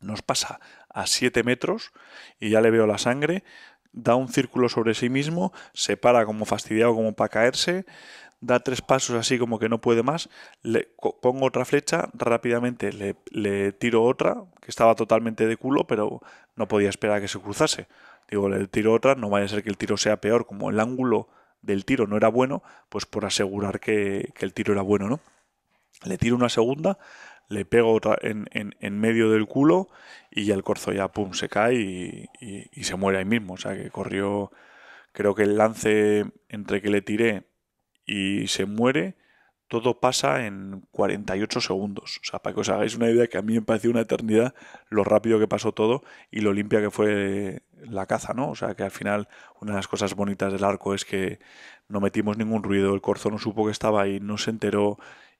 nos pasa a 7 metros y ya le veo la sangre, da un círculo sobre sí mismo, se para como fastidiado como para caerse, da tres pasos así como que no puede más, le pongo otra flecha, rápidamente le, le tiro otra, que estaba totalmente de culo, pero no podía esperar a que se cruzase. Digo, le tiro otra, no vaya a ser que el tiro sea peor, como el ángulo del tiro no era bueno, pues por asegurar que, el tiro era bueno, ¿no? Le tiro una segunda, le pego otra en, medio del culo y ya el corzo ya, pum, se cae y, y se muere ahí mismo. O sea que corrió, creo que el lance entre que le tiré y se muere, todo pasa en 48 segundos. O sea, para que os hagáis una idea que a mí me pareció una eternidad lo rápido que pasó todo y lo limpia que fue la caza, ¿no? O sea, que al final una de las cosas bonitas del arco es que no metimos ningún ruido, el corzo no supo que estaba ahí, no se enteró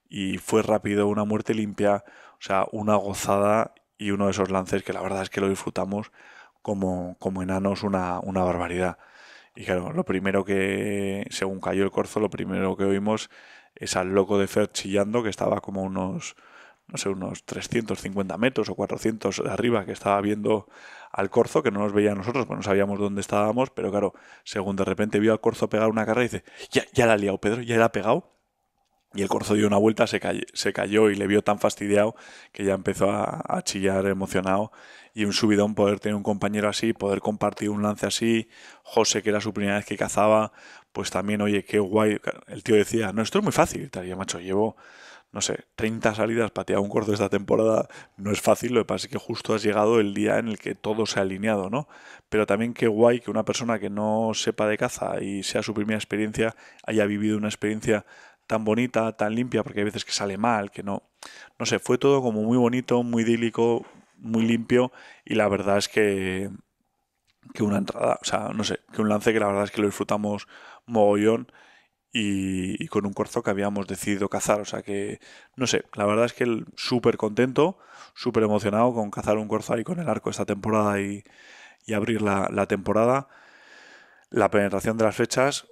y fue rápido, una muerte limpia, o sea, una gozada y uno de esos lances que la verdad es que lo disfrutamos como, como enanos una, una barbaridad. Y claro, lo primero que, según cayó el corzo, lo primero que oímos es al loco de Fer chillando, que estaba como unos, no sé, unos 350 metros o 400 de arriba, que estaba viendo al corzo, que no nos veía a nosotros, pues no sabíamos dónde estábamos, pero claro, según de repente vio al corzo pegar una carrera, y dice, ya, ya la ha liado Pedro, ya la ha pegado. Y el corzo dio una vuelta, se, cayó y le vio tan fastidiado que ya empezó a, chillar emocionado. Y un subidón poder tener un compañero así, poder compartir un lance así. José, que era su primera vez que cazaba, pues también, oye, qué guay. El tío decía, no, esto es muy fácil. Y macho, llevo, no sé, 30 salidas pateado un corzo esta temporada. No es fácil, lo que pasa es que justo has llegado el día en el que todo se ha alineado, ¿no? Pero también qué guay que una persona que no sepa de caza y sea su primera experiencia haya vivido una experiencia tan bonita, tan limpia, porque hay veces que sale mal, que no. No sé, fue todo como muy bonito, muy idílico, muy limpio y la verdad es que que una entrada, o sea, no sé, que un lance que la verdad es que lo disfrutamos mogollón y, con un corzo que habíamos decidido cazar, o sea que, no sé, la verdad es que súper contento, súper emocionado con cazar un corzo ahí con el arco esta temporada y, abrir la, la temporada. La penetración de las fechas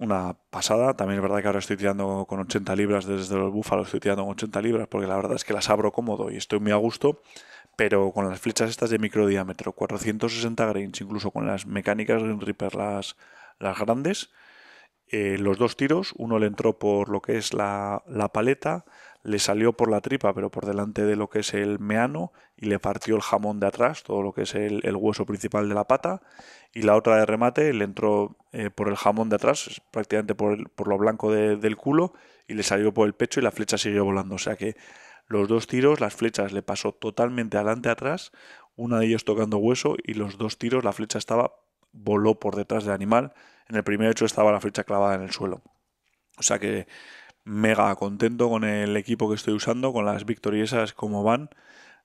una pasada. También es verdad que ahora estoy tirando con 80 libras desde los búfalos, estoy tirando con 80 libras porque la verdad es que las abro cómodo y estoy muy a gusto. Pero con las flechas estas de microdiámetro, 460 grains, incluso con las mecánicas Green Reaper, las, las grandes, eh, los dos tiros, uno le entró por lo que es la, la paleta, le salió por la tripa, pero por delante de lo que es el meano, y le partió el jamón de atrás, todo lo que es el, hueso principal de la pata, y la otra de remate le entró eh, por el jamón de atrás, prácticamente por, el, por lo blanco del culo, y le salió por el pecho y la flecha siguió volando. O sea que los dos tiros, las flechas le pasó totalmente adelante atrás, una de ellos tocando hueso, y los dos tiros, la flecha estaba, voló por detrás del animal. En el primer hecho estaba la flecha clavada en el suelo. O sea que mega contento con el equipo que estoy usando, con las victoriesas como van,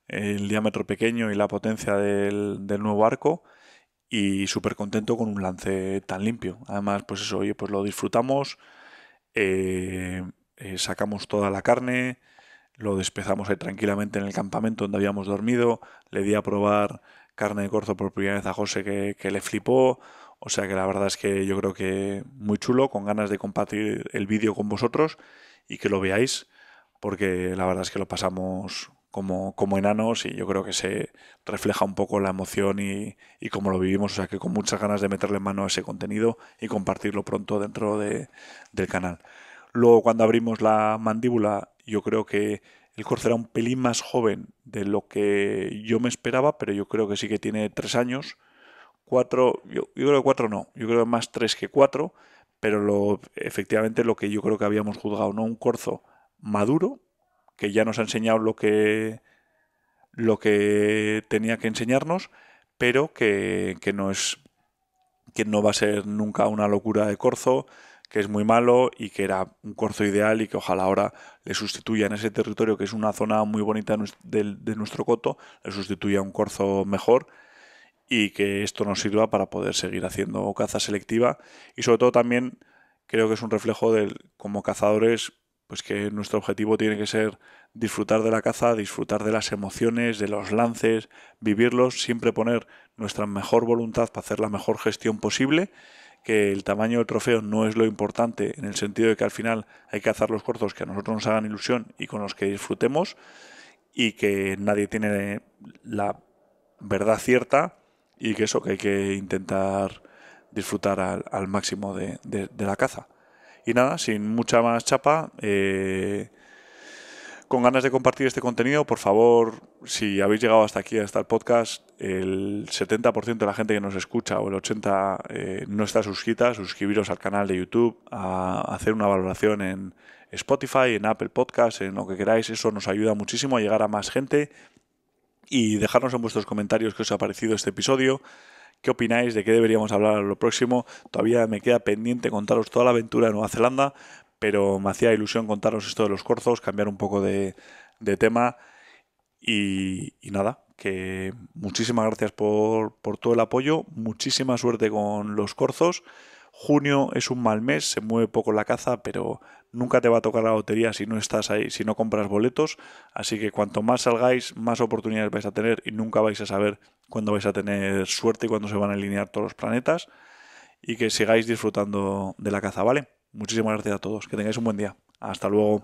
el diámetro pequeño y la potencia del, nuevo arco y súper contento con un lance tan limpio. Además, pues eso, oye, pues lo disfrutamos, eh, eh, sacamos toda la carne, lo despezamos ahí tranquilamente en el campamento donde habíamos dormido, le di a probar carne de corzo por primera vez a José que le flipó, o sea que la verdad es que yo creo que muy chulo, con ganas de compartir el vídeo con vosotros y que lo veáis, porque la verdad es que lo pasamos como, como enanos y yo creo que se refleja un poco la emoción y, como cómo lo vivimos. O sea que con muchas ganas de meterle mano a ese contenido y compartirlo pronto dentro del canal. Luego cuando abrimos la mandíbula, yo creo que el corzo era un pelín más joven de lo que yo me esperaba, pero yo creo que sí que tiene tres años cuatro yo, creo que cuatro no, yo creo más tres que cuatro, pero lo, efectivamente lo que yo creo que habíamos juzgado, ¿no? Un corzo maduro, que ya nos ha enseñado lo que, lo que tenía que enseñarnos, pero que, no es que no va a ser nunca una locura de corzo, que es muy malo y que era un corzo ideal y que ojalá ahora le sustituya en ese territorio que es una zona muy bonita de, de nuestro coto, le sustituya un corzo mejor y que esto nos sirva para poder seguir haciendo caza selectiva y sobre todo también creo que es un reflejo del, como cazadores pues que nuestro objetivo tiene que ser disfrutar de la caza, disfrutar de las emociones, de los lances, vivirlos, siempre poner nuestra mejor voluntad para hacer la mejor gestión posible, que el tamaño del trofeo no es lo importante en el sentido de que al final hay que cazar los cortos que a nosotros nos hagan ilusión y con los que disfrutemos y que nadie tiene la verdad cierta y que eso, que hay que intentar disfrutar al, máximo de, la caza. Y nada, sin mucha más chapa, eh, con ganas de compartir este contenido, por favor, si habéis llegado hasta aquí, hasta el podcast, el 70% de la gente que nos escucha o el 80% eh, no está suscrita, suscribiros al canal de YouTube, a hacer una valoración en Spotify, en Apple Podcast, en lo que queráis, eso nos ayuda muchísimo a llegar a más gente y dejarnos en vuestros comentarios qué os ha parecido este episodio, qué opináis, de qué deberíamos hablar en lo próximo. Todavía me queda pendiente contaros toda la aventura de Nueva Zelanda, pero me hacía ilusión contaros esto de los corzos, cambiar un poco de, de tema y, y, nada. Que muchísimas gracias por, por todo el apoyo, muchísima suerte con los corzos. Junio es un mal mes, se mueve poco la caza, pero nunca te va a tocar la lotería si no estás ahí, si no compras boletos, así que cuanto más salgáis, más oportunidades vais a tener y nunca vais a saber cuándo vais a tener suerte y cuándo se van a alinear todos los planetas y que sigáis disfrutando de la caza, ¿vale? Muchísimas gracias a todos, que tengáis un buen día, hasta luego.